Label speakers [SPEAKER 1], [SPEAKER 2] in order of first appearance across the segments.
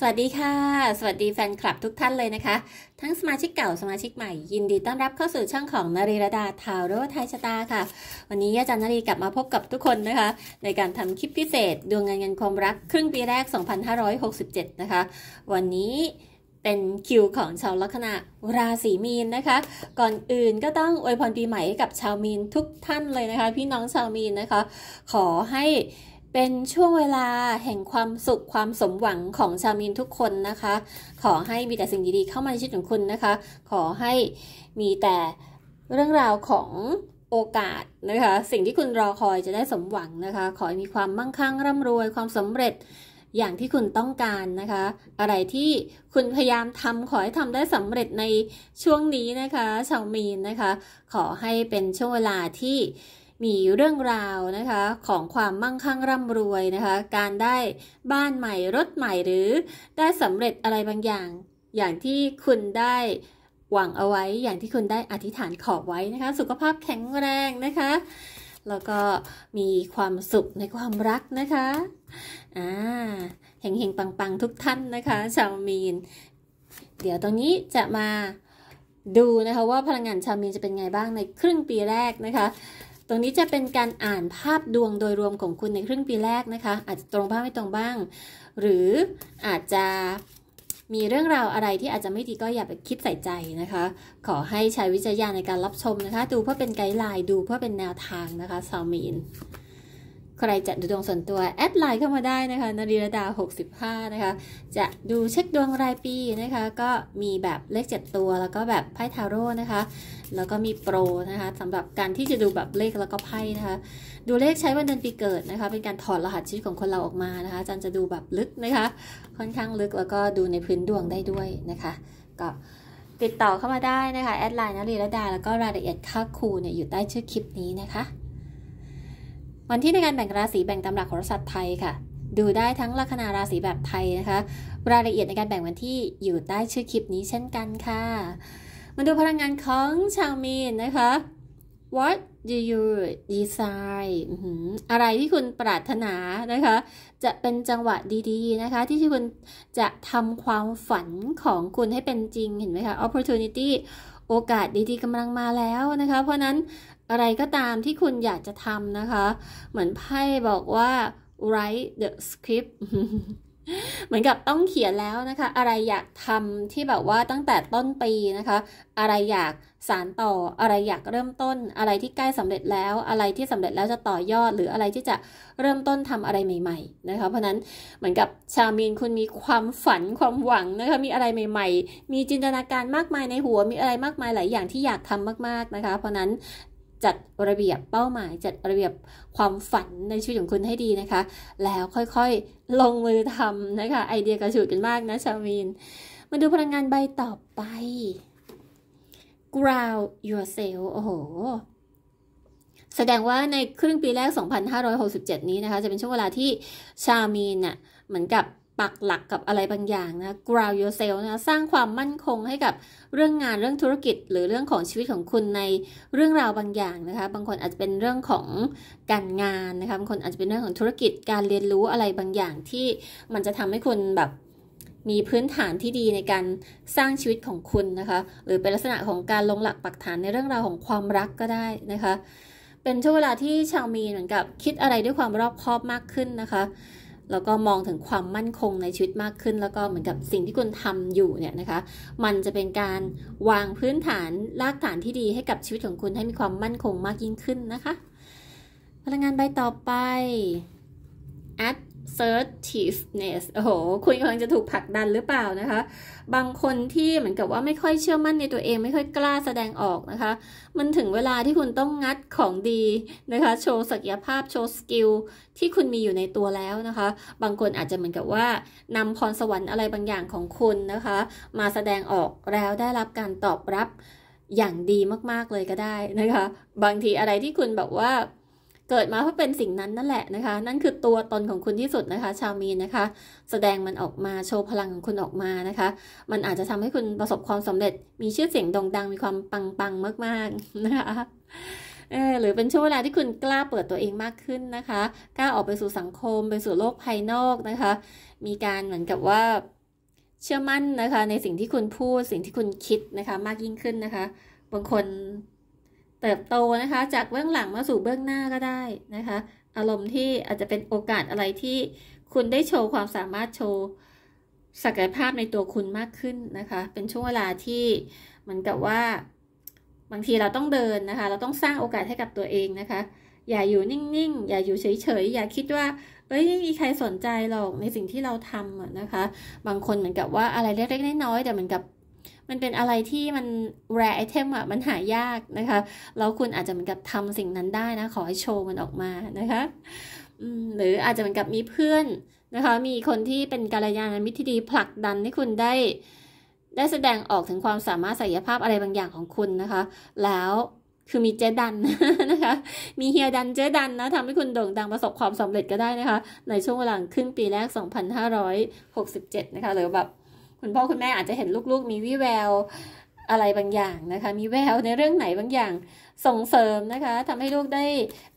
[SPEAKER 1] สวัสดีค่ะ สวัสดีแฟนคลับทุกท่านเลยนะคะ ทั้งสมาชิกเก่าสมาชิกใหม่ ยินดีต้อนรับเข้าสู่ช่องของนรีรดาทาวโรไทยชะตาค่ะ วันนี้อาจารย์นรีกลับมาพบกับทุกคนนะคะ ในการทำคลิปพิเศษ ดวงเงินเงินความรักครึ่งปีแรก 2567 นะคะ วันนี้เป็นคิวของชาวลัคนาราศีมีนนะคะ ก่อนอื่นก็ต้องอวยพรปีใหม่ให้กับชาวมีนทุกท่านเลยนะคะพี่น้องชาวมีนนะคะขอให้เป็นช่วงเวลาแห่งความสุขความสมหวังของชาวมีนทุกคนนะคะ ขอให้มีแต่สิ่งดีๆเข้ามาในชีวิตของคุณนะคะ ขอให้มีแต่เรื่องราวของโอกาสนะคะ สิ่งที่คุณรอคอยจะได้สมหวังนะคะ ขอให้มีความมั่งคั่งร่ำรวยความสำเร็จอย่างที่คุณต้องการนะคะ อะไรที่คุณพยายามทำขอให้ทำได้สำเร็จในช่วงนี้นะคะ ชาวมีนนะคะ ขอให้เป็นช่วงเวลาที่มีเรื่องราวนะคะของความมั่งคั่งร่ำรวยนะคะ การได้บ้านใหม่รถใหม่หรือได้สำเร็จอะไรบางอย่างอย่างที่คุณได้หวังเอาไว้ อย่างที่คุณได้อธิษฐานขอไว้นะคะ สุขภาพแข็งแรงนะคะ แล้วก็มีความสุขในความรักนะคะอ่าเฮงๆ ปังๆ ทุกท่านนะคะ ชาวมีนเดี๋ยวตรงนี้จะมาดูนะคะว่าพลังงานชาวมีนจะเป็นไงบ้างในครึ่งปีแรกนะคะตรงนี้จะเป็นการอ่านภาพดวงโดยรวมของคุณในครึ่งปีแรกนะคะ อาจจะตรงบ้างไม่ตรงบ้าง หรืออาจจะมีเรื่องราวอะไรที่อาจจะไม่ดีก็อย่าไปคิดใส่ใจนะคะ ขอให้ใช้วิจัยญาในการรับชมนะคะ ดูเพื่อเป็นไกด์ไลน์ดูเพื่อเป็นแนวทางนะคะซาวมีนใครจะดูดวงส่วนตัวแอดไลน์เข้ามาได้นะคะนรีรดา 65 นะคะ จะดูเช็คดวงรายปีนะคะ ก็มีแบบเลข 7 ตัว แล้วก็แบบไพ่ทาโร่นะคะ แล้วก็มีโปรนะคะสำหรับการที่จะดูแบบเลขแล้วก็ไพ่นะคะดูเลขใช้วันเดือนปีเกิดนะคะ เป็นการถอดรหัสชีวิตของคนเราออกมานะคะอาจารย์จะดูแบบลึกนะคะ ค่อนข้างลึกแล้วก็ดูในพื้นดวงได้ด้วยนะคะ ก็ติดต่อเข้ามาได้นะคะแอดไลน์นรีรดา แล้วก็รายละเอียดค่าครูเนี่ยอยู่ใต้ชื่อคลิปนี้นะคะวันที่ในการแบ่งราศีแบ่งตามหลักโหราศาสตร์ไทยค่ะ ดูได้ทั้งลัคนาราศีแบบไทยนะคะรายละเอียดในการแบ่งวันที่อยู่ใต้ชื่อคลิปนี้เช่นกันค่ะ มาดูพลังงานของชาวมีนนะคะ What do you desire อะไรที่คุณปรารถนานะคะ จะเป็นจังหวะดีๆนะคะที่ที่คุณจะทำความฝันของคุณให้เป็นจริงเห็นไหมคะ opportunity โอกาสดีๆกำลังมาแล้วนะคะ เพราะนั้นอะไรก็ตามที่คุณอยากจะทำนะคะ เหมือนไพ่บอกว่า write the script เหมือนกับต้องเขียนแล้วนะคะ อะไรอยากทำที่แบบว่าตั้งแต่ต้นปีนะคะ อะไรอยากสารต่อ อะไรอยากเริ่มต้นอะไรที่ใกล้สำเร็จแล้ว อะไรที่สำเร็จแล้วจะต่อยอด หรืออะไรที่จะเริ่มต้นทำอะไรใหม่ ๆ นะคะเพราะนั้นเหมือนกับชาวมีนคุณมีความฝันความหวังนะคะมีอะไรใหม่ ๆ มีจินตนาการมากมายในหัวมีอะไรมากมายหลายอย่างที่อยากทำมากๆนะคะ เพราะนั้นจัดระเบียบเป้าหมายจัดระเบียบความฝันในชีวิตของคุณให้ดีนะคะ แล้วค่อยๆ ลงมือทำนะคะ ไอเดียกระฉูดกันมากนะชาวมีน มาดูพลังงานใบต่อไป ground yourself โอ้โหแสดงว่าในครึ่งปีแรก 2567 นี้นะคะ จะเป็นช่วงเวลาที่ชามีนน่ะเหมือนกับปักหลักกับอะไรบางอย่างนะ ground yourself นะ สร้างความมั่นคงให้กับเรื่องงานเรื่องธุรกิจ หรือเรื่องของชีวิตของคุณในเรื่องราวบางอย่างนะคะ บางคนอาจจะเป็นเรื่องของการงานนะคะบางคนอาจจะเป็นเรื่องของธุรกิจ การเรียนรู้อะไรบางอย่างที่มันจะทำให้คุณแบบมีพื้นฐานที่ดีในการสร้างชีวิตของคุณนะคะ หรือเป็นลักษณะของการลงหลักปักฐานในเรื่องราวของความรักก็ได้นะคะ เป็นช่วงเวลาที่ชาวมีเหมือนกับคิดอะไรด้วยความรอบคอบมากขึ้นนะคะแล้วก็มองถึงความมั่นคงในชีวิตมากขึ้น แล้วก็เหมือนกับสิ่งที่คุณทำอยู่เนี่ยนะคะ มันจะเป็นการวางพื้นฐานรากฐานที่ดีให้กับชีวิตของคุณให้มีความมั่นคงมากยิ่งขึ้นนะคะ พลังงานใบต่อไป at assertiveness โอ้โห คุณกำลังจะถูกผลักดันหรือเปล่านะคะ บางคนที่เหมือนกับว่าไม่ค่อยเชื่อมั่นในตัวเอง ไม่ค่อยกล้าแสดงออกนะคะ มันถึงเวลาที่คุณต้องงัดของดีนะคะ โชว์ศักยภาพโชว์สกิลที่คุณมีอยู่ในตัวแล้วนะคะ บางคนอาจจะเหมือนกับว่านำพรสวรรค์อะไรบางอย่างของคุณนะคะ มาแสดงออกแล้วได้รับการตอบรับอย่างดีมากๆ เลยก็ได้นะคะ บางทีอะไรที่คุณแบบว่าเกิดมาเพื่อเป็นสิ่งนั้นนั่นแหละนะคะ นั่นคือตัวตนของคุณที่สุดนะคะ ชาวมีนนะคะ แสดงมันออกมาโชว์พลังของคุณออกมานะคะ มันอาจจะทำให้คุณประสบความสำเร็จมีชื่อเสียงโด่งดัง มีความปังปังมากๆนะคะเออหรือเป็นช่วงเวลาที่คุณกล้าเปิดตัวเองมากขึ้นนะคะกล้าออกไปสู่สังคม ไปสู่โลกภายนอกนะคะ มีการเหมือนกับว่าเชื่อมั่นนะคะ ในสิ่งที่คุณพูดสิ่งที่คุณคิดนะคะ มากยิ่งขึ้นนะคะ บางคนเติบโตนะคะ จากเบื้องหลังมาสู่เบื้องหน้าก็ได้นะคะ อารมณ์ที่อาจจะเป็นโอกาสอะไรที่คุณได้โชว์ความสามารถโชว์ศักยภาพในตัวคุณมากขึ้นนะคะเป็นช่วงเวลาที่เหมือนกับว่าบางทีเราต้องเดินนะคะเราต้องสร้างโอกาสให้กับตัวเองนะคะ อย่าอยู่นิ่งๆ อย่าอยู่เฉยๆอย่าคิดว่าเอ้ยไม่มีใครสนใจหรอกในสิ่งที่เราทำนะคะ บางคนเหมือนกับว่าอะไรเล็ก ๆน้อยๆแต่เหมือนกับมันเป็นอะไรที่มันแรไอเทม m อะมันหายากนะคะ แล้วคุณอาจจะเหมือนกับทำสิ่งนั้นได้นะ ขอให้โชว์มันออกมานะคะหรืออาจจะเหมือนกับมีเพื่อนนะคะ มีคนที่เป็นกาลยานมิตรที่ดีผลักดันให้คุณได้ ได้แสดงออกถึงความสามารถศักยภาพอะไรบางอย่างของคุณนะคะ แล้วคือมีเจดันนะคะ มีเฮียดันเจดันนะทำให้คุณโด่งดังประสบความสำเร็จก็ได้นะคะ ในช่วงเวลาครึ่งปีแรก 2567 นะคะหรือแบบคุณพ่อคุณแม่อาจจะเห็นลูกๆมีวิแววอะไรบางอย่างนะคะ มีแววในเรื่องไหนบางอย่างส่งเสริมนะคะ ทำให้ลูกได้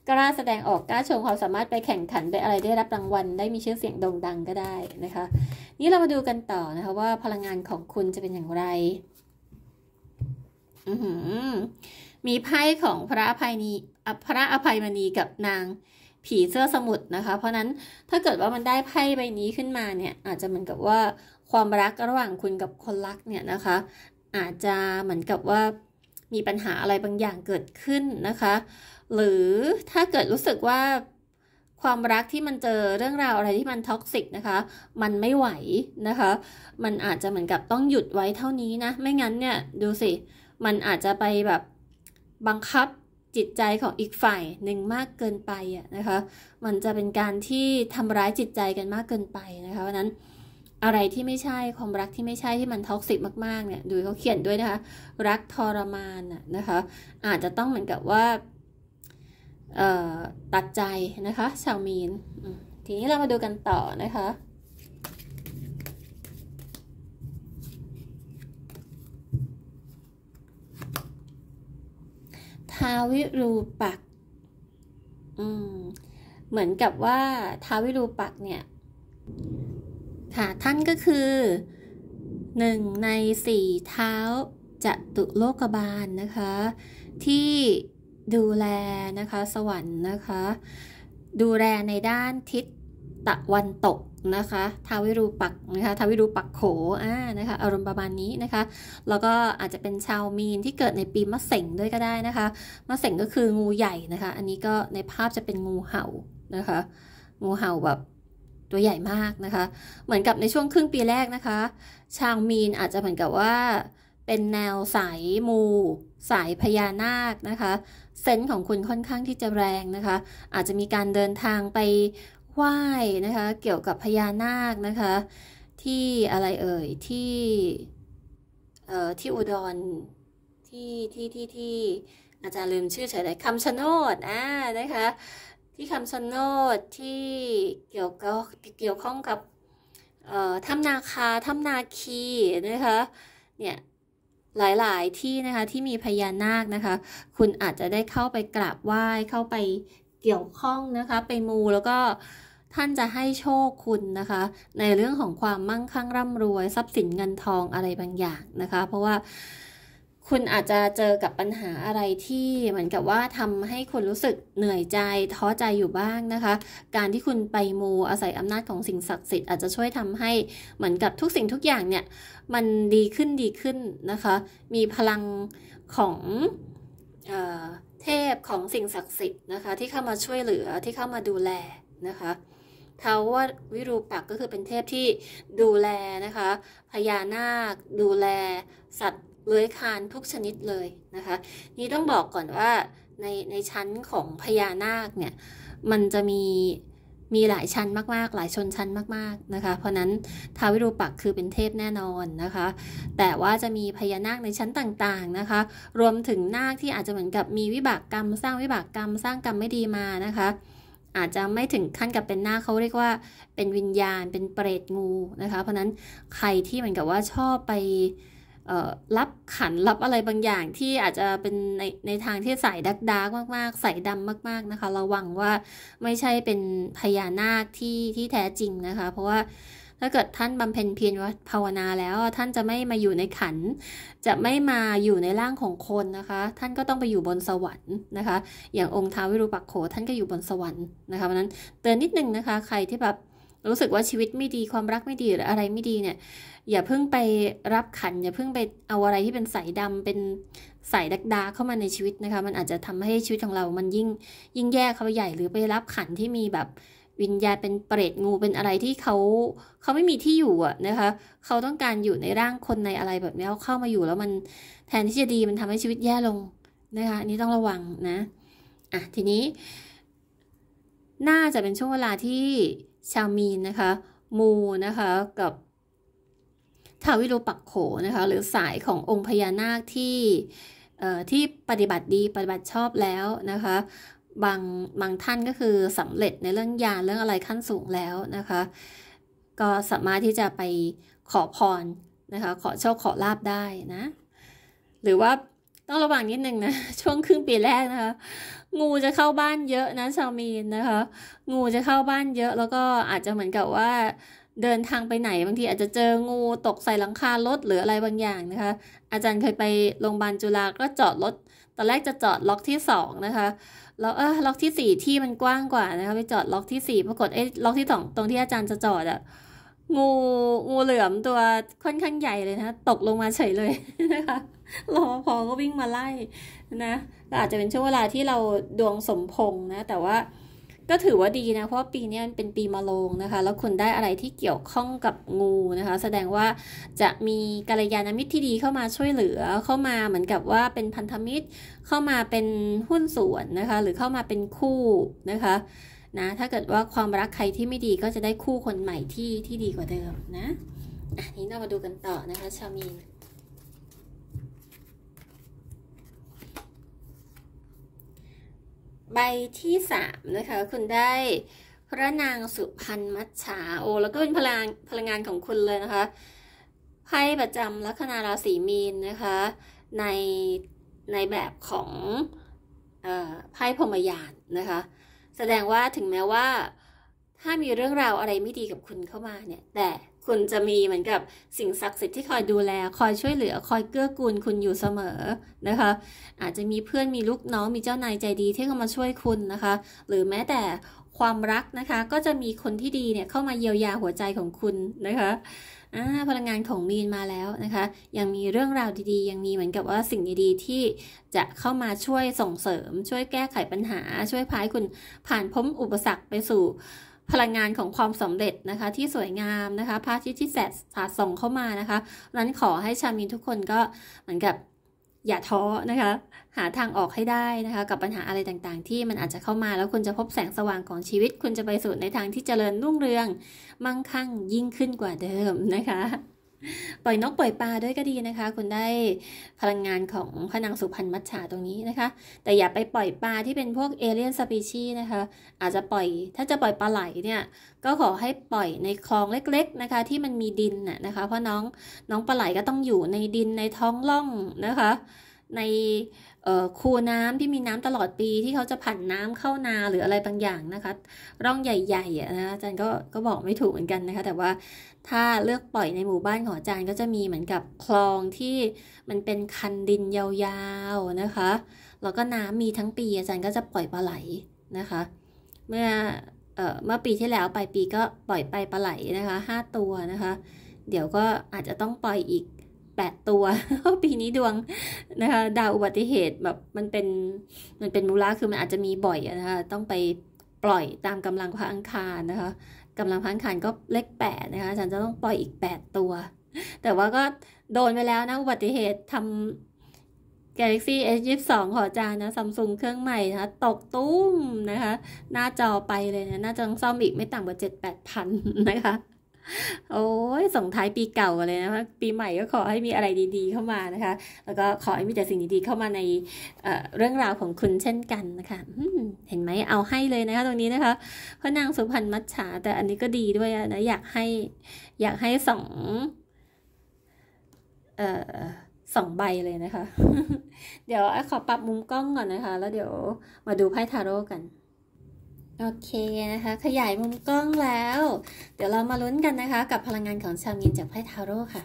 [SPEAKER 1] กล้าแสดงออกกล้า โชว์ความสามารถไปแข่งขันไปอะไรได้รับรางวัลได้มีชื่อเสียงโด่งดังก็ได้นะคะนี่เรามาดูกันต่อนะคะว่าพลังงานของคุณจะเป็นอย่างไรมีไพ่ของพระอภัยนีพระอภัยมณีกับนางผีเสื้อสมุทรนะคะ เพราะนั้นถ้าเกิดว่ามันได้ไพ่ใบนี้ขึ้นมาเนี่ย อาจจะเหมือนกับว่าความรักระหว่างคุณกับคนรักเนี่ยนะคะ อาจจะเหมือนกับว่ามีปัญหาอะไรบางอย่างเกิดขึ้นนะคะหรือถ้าเกิดรู้สึกว่าความรักที่มันเจอเรื่องราวอะไรที่มันท็อกซิกนะคะมันไม่ไหวนะคะ มันอาจจะเหมือนกับต้องหยุดไว้เท่านี้นะ ไม่งั้นเนี่ยดูสิ มันอาจจะไปแบบบังคับจิตใจของอีกฝ่ายหนึ่งมากเกินไปอะนะคะ มันจะเป็นการที่ทำร้ายจิตใจกันมากเกินไปนะคะเพราะนั้นอะไรที่ไม่ใช่ความรักที่ไม่ใช่ที่มันท็อกซิกมากๆเนี่ยดูเขาเขียนด้วยนะคะ รักทรมานนะคะ อาจจะต้องเหมือนกับว่าตัดใจนะคะ ชาวมีนทีนี้เรามาดูกันต่อนะคะ ทาวิรูปักเหมือนกับว่าทาวิรูปักเนี่ยค่ะท่านก็คือ 1 ใน4เท้าจตุโลกบาลนนะคะ ที่ดูแลนะคะสวรรค์นะคะ ดูแลในด้านทิศตะวันตกนะคะทาวิรูปักนะคะทาวิรูปักโขอ่านะคะอารมณ์ประมาณนี้นะคะแล้วก็อาจจะเป็นชาวมีน ที่เกิดในปีมะเส็งด้วยก็ได้นะคะมะเส็งก็คืองูใหญ่นะคะ อันนี้ก็ในภาพจะเป็นงูเห่านะคะงูเห่าแบบตัวใหญ่มากนะคะ เหมือนกับในช่วงครึ่งปีแรกนะคะ ชาวมีนอาจจะเหมือนกับว่า เป็นแนวสายมู สายพญานาคนะคะ เซนส์ของคุณค่อนข้างที่จะแรงนะคะ อาจจะมีการเดินทางไปไหว้นะคะเกี่ยวกับพญานาคนะคะ ที่อะไรเอ่ยที่เอ่อที่อุดรที่ที่ที่ที่ อาจารย์ลืมชื่อเฉยๆคำชะโนดอ่านะคะที่คำชะโนดที่เกี่ยวกับเกี่ยวข้องกับถ้ำนาคาถ้ำนาคีนะคะ เนี่ยหลายๆ ที่นะคะที่มีพญานาคนะคะ คุณอาจจะได้เข้าไปกราบไหว้เข้าไปเกี่ยวข้องนะคะไปมูแล้วก็ท่านจะให้โชคคุณนะคะ ในเรื่องของความมั่งคั่งร่ำรวยทรัพย์สินเงินทองอะไรบางอย่างนะคะ เพราะว่าคุณอาจจะเจอกับปัญหาอะไรที่เหมือนกับว่า ทำให้คุณรู้สึกเหนื่อยใจท้อใจอยู่บ้างนะคะการที่คุณไปมูอาศัยอำนาจของสิ่งศักดิ์สิทธิ์อาจจะช่วยทำให้เหมือนกับทุกสิ่งทุกอย่างเนี่ยมันดีขึ้นดีขึ้นนะคะมีพลังของเออเทพของสิ่งศักดิ์สิทธิ์นะคะที่เข้ามาช่วยเหลือที่เข้ามาดูแลนะคะเทาว่าวิรูปักก็คือเป็นเทพที่ดูแลนะคะพญานาคดูแลสัตว์เลื้อยคานทุกชนิดเลยนะคะ นี่ต้องบอกก่อนว่าในในชั้นของพญานาคเนี่ยมันจะมีมีหลายชั้นมากๆหลายชนชั้นมาก ๆ นะคะ เพราะนั้นทาวิรูปักคือเป็นเทพแน่นอนนะคะ แต่ว่าจะมีพญานาคในชั้นต่างๆนะคะ รวมถึงนาคที่อาจจะเหมือนกับมีวิบากกรรม สร้างวิบากกรรมสร้างกรรมไม่ดีมานะคะ อาจจะไม่ถึงขั้นกับเป็นนาคเขาเรียกว่าเป็นวิญญาณเป็นเปรตงูนะคะเพราะนั้นใครที่เหมือนกับว่าชอบไปรับขันรับอะไรบางอย่างที่อาจจะเป็นในในทางที่ใส่ดักดักมาก ๆ ใส่ดำมากๆนะคะระวังว่าไม่ใช่เป็นพญานาคที่ที่แท้จริงนะคะ เพราะว่าถ้าเกิดท่านบำเพ็ญเพียรภาวนาแล้ว ท่านจะไม่มาอยู่ในขันจะไม่มาอยู่ในร่างของคนนะคะ ท่านก็ต้องไปอยู่บนสวรรค์นะคะ อย่างองค์ท้าววิรุปักโข ท่านก็อยู่บนสวรรค์นะคะเพราะนั้นเตือนนิดนึงนะคะ ใครที่แบบรู้สึกว่าชีวิตไม่ดีความรักไม่ดีหรืออะไรไม่ดีเนี่ยอย่าเพิ่งไปรับขัน อย่าเพิ่งไปเอาอะไรที่เป็นสายดำเป็นสายดักดาเข้ามาในชีวิตนะคะ มันอาจจะทำให้ชีวิตของเรามันยิ่งยิ่งแย่เข้าไปใหญ่หรือไปรับขันที่มีแบบวิญญาณเป็นเปรตงู เป็นอะไรที่เขาเขาไม่มีที่อยู่อะนะคะเขาต้องการอยู่ในร่างคนในอะไรแบบนี้เขาเข้ามาอยู่ แล้วมันแทนที่จะดีมันทำให้ชีวิตแย่ลงนะคะอันนี้ต้องระวังนะอ่ะทีนี้ น่าจะเป็นช่วงเวลาที่ชาวมีนนะคะมูนะคะ กับทาวิรูปักโขนะคะหรือสายขององค์พญานาคที่ที่ปฏิบัติดีปฏิบัติชอบแล้วนะคะ บางบางท่านก็คือ สำเร็จในเรื่องยาเรื่องอะไรขั้นสูงแล้วนะคะ ก็สามารถที่จะไปขอพรนะคะขอโชคขอลาบได้นะหรือว่าต้องระวังนิดนึงนะช่วงครึ่งปีแรกนะคะงูจะเข้าบ้านเยอะนะชาวมีนนะคะงูจะเข้าบ้านเยอะ แล้วก็อาจจะเหมือนกับว่าเดินทางไปไหนบางทีอาจจะเจองูตกใส่หลังคารถหรืออะไรบางอย่างนะคะ อาจารย์เคยไปโรงพยาบาลจุฬาก็จอดรถตอนแรกจะจอดล็อกที่2นะคะแล้วเออล็อกที่ 4 ที่มันกว้างกว่านะคะ ไปจอดล็อกที่4ปรากฏเอ้ล็อกที่2ตรงที่อาจารย์จะจอดอะงูงูเหลือมตัวค่อนข้างใหญ่เลยนะตกลงมาเฉยเลยนะคะรอพอก็วิ่งมาไล่นะก็อาจจะเป็นช่วงเวลาที่เราดวงสมพงนะ แต่ว่าก็ถือว่าดีนะ เพราะปีนี้เป็นปีมะโรงนะคะ แล้วคุณได้อะไรที่เกี่ยวข้องกับงูนะคะ แสดงว่าจะมีกัลยาณมิตรที่ดีเข้ามาช่วยเหลือ เข้ามาเหมือนกับว่าเป็นพันธมิตรเข้ามาเป็นหุ้นส่วนนะคะหรือเข้ามาเป็นคู่นะคะนะถ้าเกิดว่าความรักใครที่ไม่ดีก็จะได้คู่คนใหม่ที่ที่ดีกว่าเดิมนะอันนี้เรามาดูกันต่อนะคะ ชาวมีนใบที่สามนะคะ คุณได้พระนางสุพรรณมัชชาโอ แล้วก็เป็นพลังพลังงานของคุณเลยนะคะไพ่ประจำลัคนาราศีมีนนะคะ ในในแบบของไพ่พมยานนะคะ แสดงว่าถึงแม้ว่าถ้ามีเรื่องราวอะไรไม่ดีกับคุณเข้ามาเนี่ยแต่คุณจะมีเหมือนกับสิ่งศักดิ์สิทธิ์ที่คอยดูแลคอยช่วยเหลือคอยเกื้อกูลคุณอยู่เสมอนะคะ อาจจะมีเพื่อนมีลูกน้องมีเจ้านายใจดีที่เข้ามาช่วยคุณนะคะ หรือแม้แต่ความรักนะคะก็จะมีคนที่ดีเนี่ยเข้ามาเยียวยาหัวใจของคุณนะคะพลังงานของมีนมาแล้วนะคะ ยังมีเรื่องราวดีๆ ยังมีเหมือนกับว่าสิ่งดีๆที่จะเข้ามาช่วยส่งเสริม ช่วยแก้ไขปัญหาช่วยพายคุณ ผ่านพ้นอุปสรรคไปสู่พลังงานของความสำเร็จนะคะที่สวยงามนะคะพระอาทิตย์ที่แสสาดส่องเข้ามานะคะนั้นขอให้ชาวมินทุกคนก็เหมือนกับอย่าท้อนะคะหาทางออกให้ได้นะคะกับปัญหาอะไรต่างๆที่มันอาจจะเข้ามาแล้วคุณจะพบแสงสว่างของชีวิต คุณจะไปสู่ในทางที่เจริญรุ่งเรืองมั่งคั่งยิ่งขึ้นกว่าเดิมนะคะปล่อยนกปล่อยปลาด้วยก็ดีนะคะ คุณได้ พลังงานของพนังสุพรรณมัจฉาตรงนี้นะคะ แต่อย่าไปปล่อยปลาที่เป็นพวกเอเลี่ยนสปีชีนะคะ อาจจะปล่อยถ้าจะปล่อยปลาไหลเนี่ย ก็ขอให้ปล่อยในคลองเล็กๆนะคะ ที่มันมีดินน่ะนะคะ เพราะน้องน้องปลาไหลก็ต้องอยู่ในดินในท้องล่องนะคะในคูน้ำที่มีน้ำตลอดปีที่เขาจะผันน้ำเข้านาหรืออะไรบางอย่างนะคะร่องใหญ่ๆนะอาจารย์ก็ก็บอกไม่ถูกเหมือนกันนะคะแต่ว่าถ้าเลือกปล่อยในหมู่บ้านของอาจารย์ก็จะมีเหมือนกับคลองที่มันเป็นคันดินยาวๆนะคะแล้วก็น้ำมีทั้งปี อาจารย์ก็จะปล่อยปลาไหลนะคะ เมื่อเมื่อปีที่แล้วไปปีก็ปล่อยไปปลาไหลนะคะ5ตัวนะคะ เดี๋ยวก็อาจจะต้องปล่อยอีก8ตัวปีนี้ดวงนะคะดาวอุบัติเหตุแบบมันเป็นมันเป็นมูลาคือมันอาจจะมีบ่อยนะคะต้องไปปล่อยตามกำลังพระอังคารนะคะ กำลังพระอังคารก็เลขแปดนะคะฉันจะต้องปล่อยอีก 8 ตัว แต่ว่าก็โดนไปแล้วนะอุบัติเหตุทำ Galaxy S 22ขอจานนะซัมซุงเครื่องใหม่นะะตกตุ้มนะคะ หน้าจอไปเลยนะหน้าจอต้องซ่อมอีกไม่ต่ำกว่า 7 8พันนะคะโอ้ยส่งท้ายปีเก่ากันเลยนะคะปีใหม่ก็ขอให้มีอะไรดีๆเข้ามานะคะ แล้วก็ขอให้มีแต่สิ่งดีๆเข้ามาในเเรื่องราวของคุณเช่นกันนะคะเห็นไหมเอาให้เลยนะคะตรงนี้นะคะพระนางสุพรรณมัจฉาแต่อันนี้ก็ดีด้วยนะอยากให้อยากให้สองเออสองใบเลยนะคะ เดี๋ยวขอปรับมุมกล้องก่อนนะคะ แล้วเดี๋ยวมาดูไพ่ทาโร่กันโอเคนะคะขยายมุมกล้องแล้ว เดี๋ยวเรามาลุ้นกันนะคะ กับพลังงานของชาวมีนจากไพ่ทาโร่ค่ะ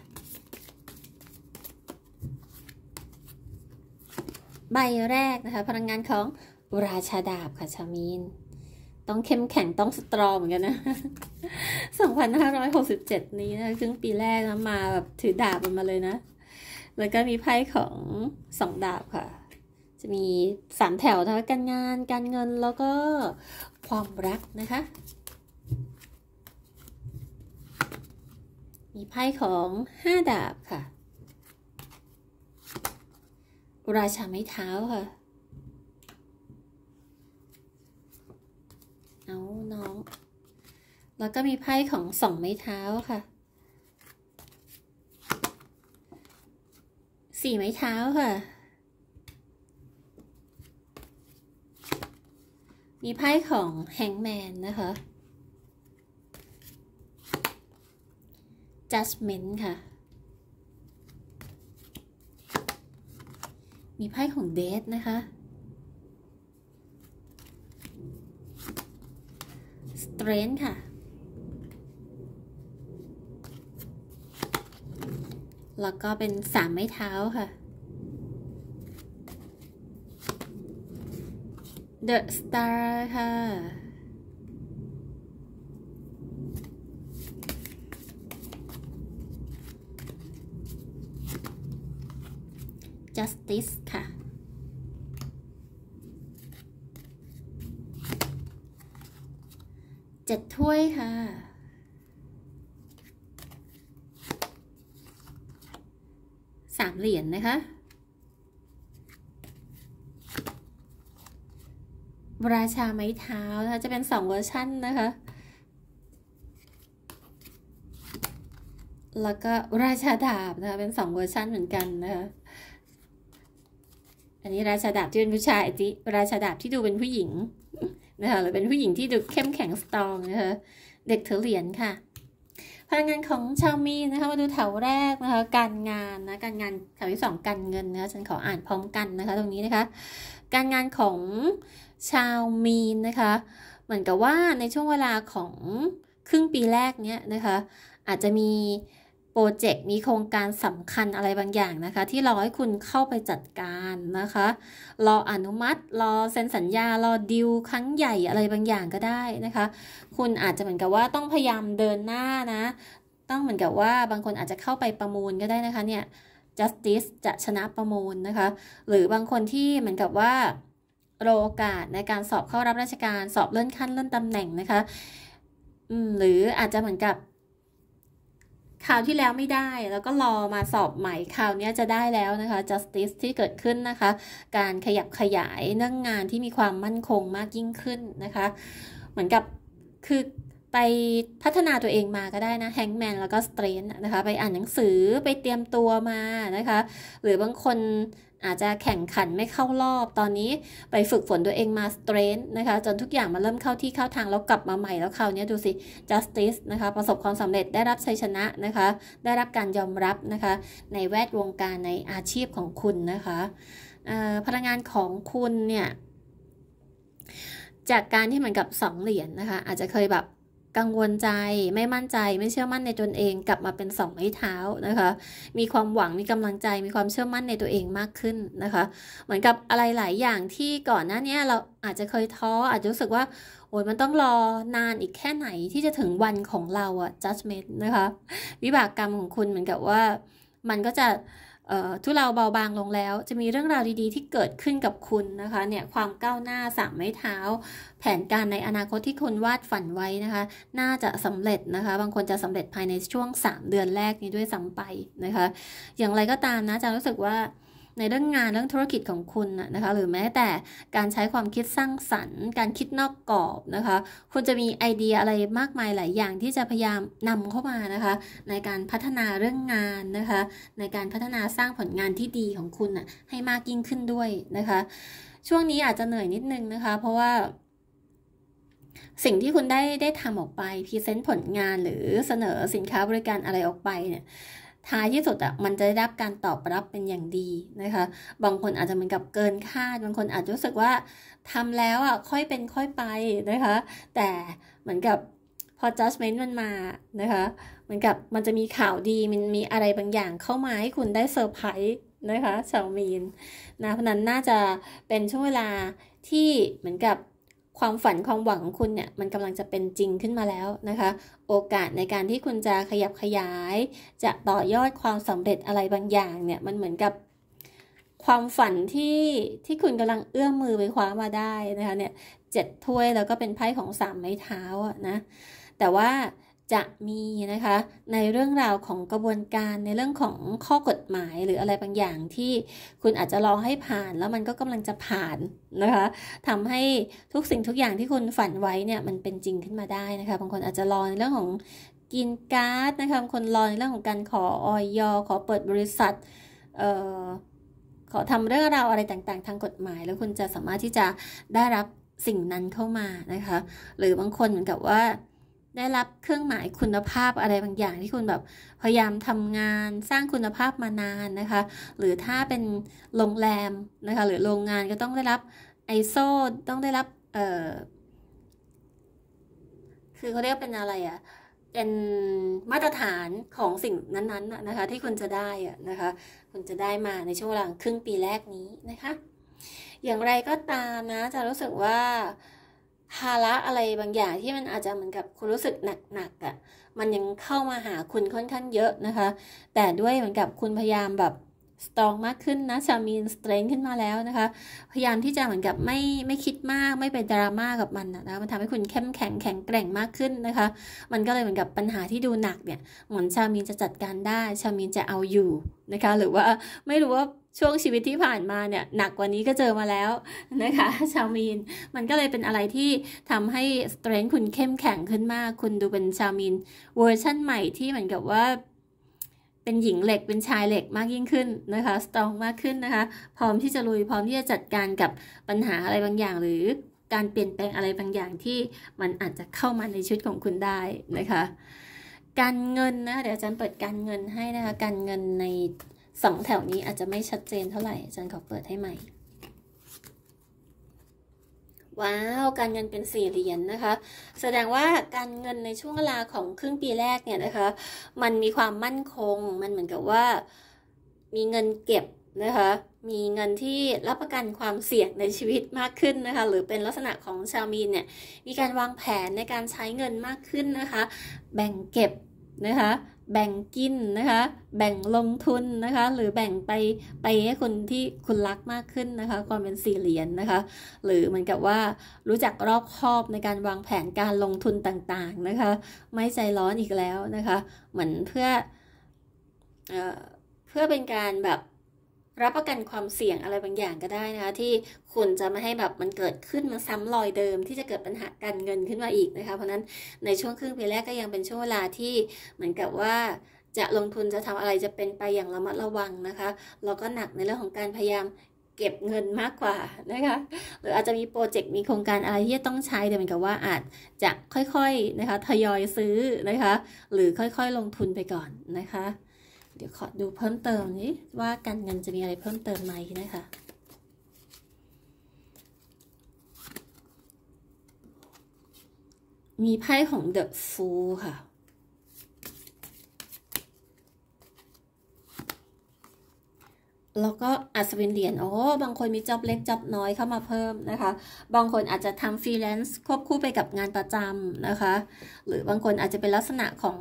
[SPEAKER 1] ใบแรกนะคะพลังงานของราชาดาบค่ะชาวมีนต้องเข้มแข็งต้องสตรองเหมือนกันนะ2567 นี้นะครึ่งปีแรกนะมาแบบถือดาบมาเลยนะ แล้วก็มีไพ่ของสองดาบค่ะจะมีสามแถวทั้งการงานการเงินแล้วก็ความรักนะคะ มีไพ่ของห้าดาบค่ะ ราชาไม้เท้าค่ะ เอาน้อง แล้วก็มีไพ่ของสองไม้เท้าค่ะ สี่ไม้เท้าค่ะมีไพ่ของแฮงแมนนะคะ judgment ค่ะ มีไพ่ของเดทนะคะ strength ค่ะ แล้วก็เป็นสามไม้เท้าค่ะ The Star ค่ะ Justice ค่ะเจ็ดถ้วย ค่ะสามเหรียญนนะคะราชาไม้เท้านะคะจะเป็นสองเวอร์ชันนะคะ แล้วก็ราชาดาบนะคะเป็นสองเวอร์ชันเหมือนกันนะคะ อันนี้ราชาดาบที่เป็นผู้ชายจีราชาดาบที่ดูเป็นผู้หญิงนะคะหรือเป็นผู้หญิงที่ดูเข้มแข็งสตรองนะคะ เด็กเถอเหรียญค่ะ พลังงานของชาวมีนะคะมาดูแถวแรกนะคะ การงานนะการงานแถวที่สองการเงินนะคะฉันขออ่านพร้อมกันนะคะ ตรงนี้นะคะ การงานของชาว มีนนะคะ เหมือนกับว่าในช่วงเวลาของครึ่งปีแรกเนี้ยนะคะ อาจจะมี โปรเจกต์มีโครงการสำคัญอะไรบางอย่างนะคะ ที่รอให้คุณเข้าไปจัดการนะคะ รออนุมัติ รอเซ็นสัญญา รอดิวครั้งใหญ่อะไรบางอย่างก็ได้นะคะ คุณอาจจะเหมือนกับว่าต้องพยายามเดินหน้านะ ต้องเหมือนกับว่าบางคนอาจจะเข้าไปประมูลก็ได้นะคะเนี่ย justice จะชนะประมูลนะคะ หรือบางคนที่เหมือนกับว่ารอโอกาสในการสอบเข้ารับราชการสอบเลื่อนขั้น เลื่อนตำแหน่งนะคะหรืออาจจะเหมือนกับข่าวที่แล้วไม่ได้ แล้วก็รอมาสอบใหม่ข่าวนี้จะได้แล้วนะคะ justice ที่เกิดขึ้นนะคะ การขยับขยายเรื่องงานที่มีความมั่นคงมากยิ่งขึ้นนะคะ เหมือนกับคือไปพัฒนาตัวเองมาก็ได้นะแฮงแมนแล้วก็สเตรนนะคะไปอ่านหนังสือไปเตรียมตัวมานะคะ หรือบางคนอาจจะแข่งขันไม่เข้ารอบตอนนี้ไปฝึกฝนตัวเองมา สเตรน์นะคะ จนทุกอย่างมาเริ่มเข้าที่เข้าทางแล้วกลับมาใหม่แล้วคราวนี้ดู สิ justice นะคะ ประสบความสำเร็จได้รับชัยชนะ นะคะ ได้รับการยอมรับ นะคะ ในแวดวงการในอาชีพของคุณ นะคะพลังงานของคุณเนี่ยจากการที่เหมือนกับสองเหรียญนนะคะอาจจะเคยแบบกังวลใจไม่มั่นใจไม่เชื่อมั่นในตนเองกลับมาเป็นสองไม้เท้านะคะ มีความหวังมีกำลังใจมีความเชื่อมั่นในตัวเองมากขึ้นนะคะ เหมือนกับอะไรหลายอย่างที่ก่อนหน้านี้เราอาจจะเคยท้อ อาจจะรู้สึกว่าโอ้ยมันต้องรอนานอีกแค่ไหนที่จะถึงวันของเราอะ judgment นะคะวิบากกรรมของคุณเหมือนกับว่ามันก็จะทุเราเบาบางลงแล้ว จะมีเรื่องราวดีๆ ที่เกิดขึ้นกับคุณนะคะเนี่ยความก้าวหน้าสามไม้เท้า แผนการในอนาคตที่คุณวาดฝันไว้นะคะ น่าจะสำเร็จนะคะ บางคนจะสำเร็จภายในช่วง 3 เดือนแรกนี้ด้วยซ้าไปนะคะ อย่างไรก็ตามนะจะรู้สึกว่าในเรื่องงาน เรื่องธุรกิจของคุณนะคะ หรือแม้แต่การใช้ความคิดสร้างสรรค์ การคิดนอกกรอบนะคะ คุณจะมีไอเดียอะไรมากมายหลายอย่างที่จะพยายามนำเข้ามานะคะ ในการพัฒนาเรื่องงานนะคะ ในการพัฒนาสร้างผลงานที่ดีของคุณนะให้มากยิ่งขึ้นด้วยนะคะ ช่วงนี้อาจจะเหนื่อยนิดนึงนะคะ เพราะว่า สิ่งที่คุณได้ได้ทำออกไปพรีเซนต์ผลงานหรือเสนอสินค้าบริการอะไรออกไปเนี่ยท้ายที่สุดอะ่ะมันจะได้รับการตอบรับเป็นอย่างดีนะคะ บางคนอาจจะเหมือนกับเกินคาดบางคนอาจจะรู้สึกว่าทำแล้วอะ่ะค่อยเป็นค่อยไปนะคะ แต่เหมือนกับพอ judgment มันมานะคะ เหมือนกับมันจะมีข่าวดีมันมีอะไรบางอย่างเข้ามาให้คุณได้เซอร์ไพรส์นะคะชาวมีนนะเพราะนั้นน่าจะเป็นช่วงเวลาที่เหมือนกับความฝันความหวังของคุณเนี่ยมันกำลังจะเป็นจริงขึ้นมาแล้วนะคะ โอกาสในการที่คุณจะขยับขยาย จะต่อยอดความสำเร็จอะไรบางอย่างเนี่ยมันเหมือนกับความฝันที่ที่คุณกำลังเอื้อมมือไปคว้ามาได้นะคะเนี่ยเจ็ดถ้วยแล้วก็เป็นไพ่ของสามไม้เท้านะ แต่ว่าจะมีนะคะในเรื่องราวของกระบวนการในเรื่องของข้อกฎหมาย หรืออะไรบางอย่างที่คุณอาจจะรอให้ผ่าน แล้วมันก็กำลังจะผ่านนะคะทำให้ทุกสิ่งทุกอย่างที่คุณฝันไว้เนี่ยมันเป็นจริงขึ้นมาได้นะคะบางคนอาจจะรอในเรื่องของกินการ์ดนะคะบางคนรอในเรื่องของการขอออยขอเปิดบริษัทเอ่อขอทำเรื่องราวอะไรต่างๆ ทางกฎหมายแล้วคุณจะสามารถที่จะได้รับสิ่งนั้นเข้ามานะคะ หรือบางคนเหมือนกับว่าได้รับเครื่องหมายคุณภาพอะไรบางอย่างที่คุณแบบ พยายามทำงานสร้างคุณภาพมานานนะคะ หรือถ้าเป็นโรงแรมนะคะ หรือโรงงานก็ต้องได้รับไอโซต้องได้รับเออคือเขาเรียกเป็นอะไรอะ่ะเป็นมาตรฐานของสิ่งนั้นๆนะคะ ที่คุณจะได้อะนะคะ คุณจะได้มาในช่วงหลังครึ่งปีแรกนี้นะคะ อย่างไรก็ตามนะ จะรู้สึกว่าภาระอะไรบางอย่างที่มันอาจจะเหมือนกับคุณรู้สึกหนัก ๆอะ่ะ มันยังเข้ามาหาคุณค่อนข้างเยอะนะคะ แต่ด้วยเหมือนกับคุณพยายาม แบบ สตอง มากขึ้นนะ ชามีนสเตรนขึ้นมาแล้วนะคะ พยายามที่จะเหมือนกับไม่ไม่คิดมากไม่เป็นดราม่ากับมันนะคะมัน ทำให้คุณเข้มแข็งแข็งแกร่งมากขึ้นนะคะ มันก็เลยเหมือนกับปัญหาที่ดูหนักเนี่ยเหมือนชามีนจะจัดการได้ ชามีนจะเอาอยู่นะคะ หรือว่าไม่รู้ว่าช่วงชีวิตที่ผ่านมาเนี่ยหนักกว่านี้ก็เจอมาแล้วนะคะชาวมีนมันก็เลยเป็นอะไรที่ทำให้สเตรนท์คุณเข้มแข็งขึ้นมาก คุณดูเป็นชาวมีนเวอร์ชั่นใหม่ที่เหมือนกับว่า เป็นหญิงเหล็กเป็นชายเหล็กมากยิ่งขึ้นนะคะสตรองมากขึ้นนะคะ พร้อมที่จะลุย พร้อมที่จะจัดการกับปัญหาอะไรบางอย่างหรือการเปลี่ยนแปลงอะไรบางอย่างที่มันอาจจะเข้ามาในชุดของคุณได้นะคะการเงินนะเดี๋ยวอาจารย์เปิดการเงินให้นะคะการเงินในสองแถวนี้อาจจะไม่ชัดเจนเท่าไหร่ อาจารย์ขอเปิดให้ใหม่ ว้าว การเงินเป็นสี่เหรียญนนะคะ แสดงว่าการเงินในช่วงเวลาของครึ่งปีแรกเนี่ยนะคะ มันมีความมั่นคง มันเหมือนกับว่า มีเงินเก็บนะคะ มีเงินที่รับประกันความเสี่ยงในชีวิตมากขึ้นนะคะ หรือเป็นลักษณะของชาวมีนเนี่ย มีการวางแผนในการใช้เงินมากขึ้นนะคะ แบ่งเก็บนะคะแบ่งกินนะคะ แบ่งลงทุนนะคะ หรือแบ่งไปไปให้คนที่คุณรักมากขึ้นนะคะ ความเป็นสี่เหรียญนนะคะ หรือเหมือนกับว่ารู้จักรอบคอบในการวางแผนการลงทุนต่างๆนะคะ ไม่ใจร้อนอีกแล้วนะคะ เหมือนเพื่อเอเพื่อเป็นการแบบรับประกันความเสี่ยงอะไรบางอย่างก็ได้นะคะ ที่คุณจะไม่ให้แบบมันเกิดขึ้นมาซ้ำรอยเดิม ที่จะเกิดปัญหาการเงินขึ้นมาอีกนะคะ เพราะนั้นในช่วงครึ่งปีแรกก็ยังเป็นช่วงเวลาที่ เหมือนกับว่า จะลงทุนจะทำอะไรจะเป็นไปอย่างระมัดระวังนะคะแล้วก็หนักในเรื่องของการพยายามเก็บเงินมากกว่านะคะ หรืออาจจะมีโปรเจกต์มีโครงการอะไรที่ต้องใช้แต่เหมือนกับว่าอาจจะค่อยๆนะคะ ทยอยซื้อนะคะ หรือค่อยๆลงทุนไปก่อนนะคะเดี๋ยวขอดูเพิ่มเติมนี้ว่าการเงินจะมีอะไรเพิ่มเติมไหมนะคะ มีไพ่ของเดอะฟูค่ะแล้วก็อัศวินเหรียญโอ้ บางคนมีจ็อบเล็กจ็อบน้อยเข้ามาเพิ่มนะคะ บางคนอาจจะทำฟรีแลนซ์ควบคู่ไปกับงานประจำนะคะ หรือบางคนอาจจะเป็นลักษณะของ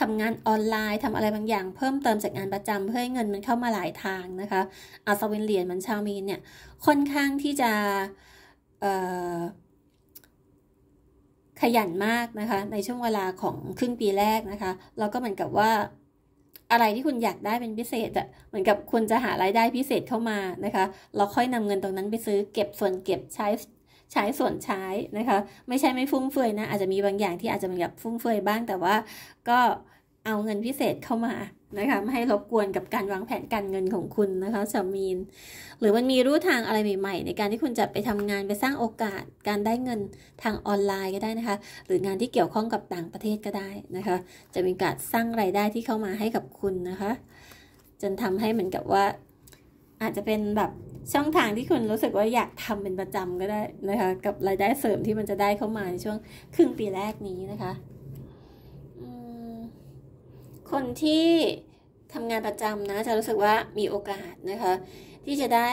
[SPEAKER 1] ทำงานออนไลน์ทำอะไรบางอย่างเพิ่มเติมจากงานประจำเพื่อให้เงินมันเข้ามาหลายทางนะคะอัศวินเหรียญมันชาวมีนเนี่ยค่อนข้างที่จะขยันมากนะคะ ในช่วงเวลาของครึ่งปีแรกนะคะแล้วก็เหมือนกับว่าอะไรที่คุณอยากได้เป็นพิเศษอะเหมือนกับคุณจะหารายได้พิเศษเข้ามานะคะ เราค่อยนำเงินตรงนั้นไปซื้อ เก็บส่วนเก็บใช้ใช้ส่วนใช้นะคะ ไม่ใช่ไม่ฟุ่มเฟือยนะ อาจจะมีบางอย่างที่อาจจะเหมือนกับฟุ่มเฟือยบ้าง แต่ว่าก็เอาเงินพิเศษเข้ามานะคะไม่ให้รบกวนกับการวางแผนการเงินของคุณนะคะสามีนหรือมันมีรูทางอะไรใหม่ๆในการที่คุณจะไปทำงานไปสร้างโอกาสการได้เงินทางออนไลน์ก็ได้นะคะ หรืองานที่เกี่ยวข้องกับต่างประเทศก็ได้นะคะ จะมีการสร้างไรายได้ที่เข้ามาให้กับคุณนะคะ จนทำให้เหมือนกับว่า อาจจะเป็นแบบช่องทางที่คุณรู้สึกว่าอยากทำเป็นประจำก็ได้นะคะ กับรายได้เสริมที่มันจะได้เข้ามาในช่วงครึ่งปีแรกนี้นะคะคนที่ทำงานประจำนะจะรู้สึกว่ามีโอกาสนะคะ ที่จะได้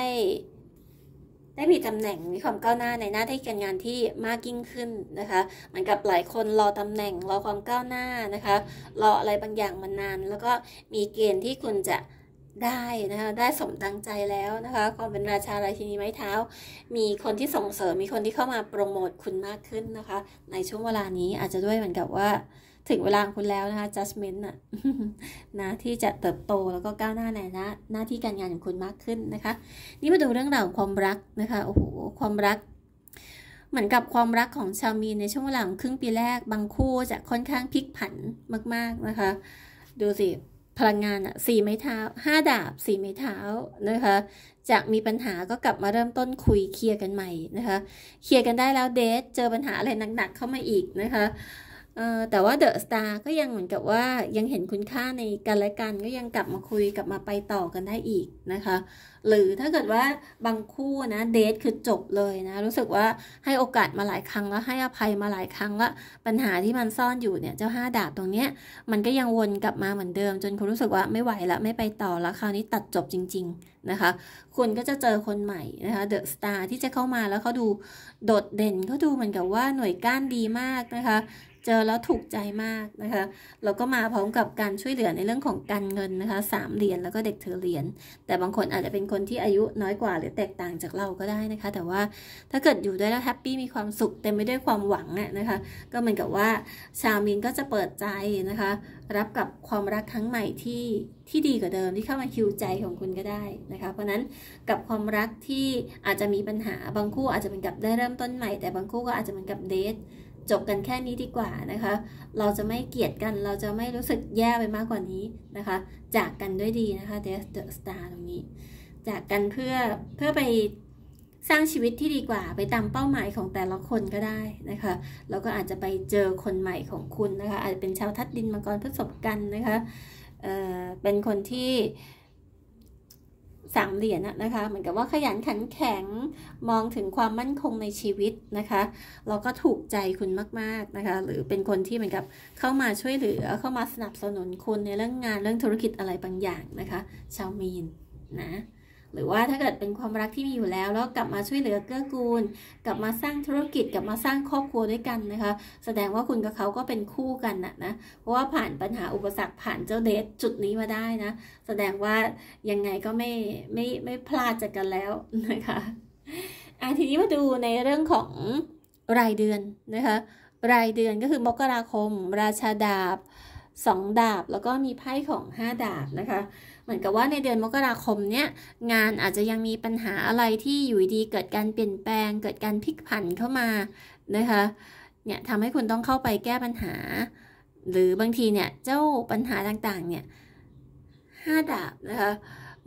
[SPEAKER 1] ได้มีตำแหน่งมีความก้าวหน้าในหน้าที่การงานที่มากยิ่งขึ้นนะคะ เหมือนกับหลายคนรอตำแหน่งรอความก้าวหน้านะคะรออะไรบางอย่างมานานแล้วก็มีเกณฑ์ที่คุณจะได้นะคะได้สมตังใจแล้วนะคะความเป็นราชาราชินีไม้เท้า มีคนที่ส่งเสริม มีคนที่เข้ามาโปรโมทคุณมากขึ้นนะคะ ในช่วงเวลานี้อาจจะด้วยเหมือนกับว่าถึงเวลาคุณแล้วนะคะ judgment น่ะนะ ที่จะเติบโตแล้วก็ก้าวหน้าในหน้าหน้าที่การงานของคุณมากขึ้นนะคะนี่มาดูเรื่องราวของความรักนะคะโอ้โหความรัก เหมือนกับความรักของชาวมีนในช่วงเวลาครึ่งปีแรกบางคู่จะค่อนข้างพลิกผันมากๆนะคะ ดูสิพลังงานอ่ะสี่ไม้เท้าห้าดาบสี่ไม้เท้านะคะจากมีปัญหาก็กลับมาเริ่มต้นคุยเคลียร์กันใหม่นะคะเคลียร์กันได้แล้วเดทเจอปัญหาอะไรหนักๆเข้ามาอีกนะคะแต่ว่าเดอะสตาร์ก็ยังเหมือนกับว่ายังเห็นคุณค่าในกันและกัน ก็ยังกลับมาคุยกลับมาไปต่อกันได้อีกนะคะ หรือถ้าเกิดว่าบางคู่นะเดทคือจบเลยนะรู้สึกว่าให้โอกาสมาหลายครั้งแล้วให้อภัยมาหลายครั้งแล้วปัญหาที่มันซ่อนอยู่เนี่ยเจ้าห้าดาบตรงเนี้ยมันก็ยังวนกลับมาเหมือนเดิม จนคุณรู้สึกว่าไม่ไหวละไม่ไปต่อแล้วคราวนี้ตัดจบจริง ๆนะคะคุณก็จะเจอคนใหม่นะคะเดอะสตาร์ที่จะเข้ามาแล้วเขาดูโดดเด่นเขาดูเหมือนกับว่าหน่วยก้านดีมากนะคะเจอแล้วถูกใจมากนะคะแล้วก็มาพร้อมกับการช่วยเหลือในเรื่องของการเงินนะคะสามเหรียญแล้วก็เด็กเธอเหรียญแต่บางคนอาจจะเป็นคนที่อายุน้อยกว่า หรือแตกต่างจากเราก็ได้นะคะ แต่ว่าถ้าเกิดอยู่ด้วยแล้วแฮปปี้มีความสุขเต็มไปด้วยความหวังอะนะคะ ก็เหมือนกับว่าชาวมินก็จะเปิดใจนะคะ รับกับความรักครั้งใหม่ที่ที่ดีกว่าเดิมที่เข้ามาคิวใจของคุณก็ได้นะคะ เพราะนั้นกับความรักที่อาจจะมีปัญหา บางคู่อาจจะเป็นกับได้เริ่มต้นใหม่ แต่บางคู่ก็อาจจะเหมือนกับเดทจบกันแค่นี้ดีกว่านะคะ เราจะไม่เกลียดกัน เราจะไม่รู้สึกแย่ไปมากกว่านี้นะคะ จากกันด้วยดีนะคะ Death the Star ตรงนี้ จากกันเพื่อเพื่อไปสร้างชีวิตที่ดีกว่า ไปตามเป้าหมายของแต่ละคนก็ได้นะคะแล้วก็อาจจะไปเจอคนใหม่ของคุณนะคะอาจจะเป็นชาวทัดดินมังกรพฤษภกันนะคะเเป็นคนที่สามเหรียญนะคะ เหมือนกับว่าขยันขันแข็ง มองถึงความมั่นคงในชีวิตนะคะ เราก็ถูกใจคุณมากๆนะคะ หรือเป็นคนที่เหมือนกับเข้ามาช่วยเหลือเข้ามาสนับสนุนคุณในเรื่องงานเรื่องธุรกิจอะไรบางอย่างนะคะ ชาวมีนนะหรือว่าถ้าเกิดเป็นความรักที่มีอยู่แล้ว แล้วกลับมาช่วยเหลือเกื้อกูล กลับมาสร้างธุรกิจ กลับมาสร้างครอบครัวด้วยกันนะคะ แสดงว่าคุณกับเขาก็เป็นคู่กันนะนะเพราะว่าผ่านปัญหาอุปสรรค ผ่านเจ้าเดชจุดนี้มาได้นะแสดงว่ายังไงก็ไม่ไม่ไม่พลาดจากกันแล้วนะคะอ่ะทีนี้มาดูในเรื่องของรายเดือนนะคะ รายเดือนก็คือ มกราคม ราชาดาบสองดาบ แล้วก็มีไพ่ของห้าดาบนะคะเหมือนกับว่าในเดือนมกราคมเนี้ยงานอาจจะยังมีปัญหาอะไรที่อยู่ดีเกิดการเปลี่ยนแปลงเกิดการพลิกผันเข้ามานะคะเนี่ยทำให้คุณต้องเข้าไปแก้ปัญหา หรือบางทีเนี่ย เจ้าปัญหาต่างๆเนี่ยห้าดาบนะคะ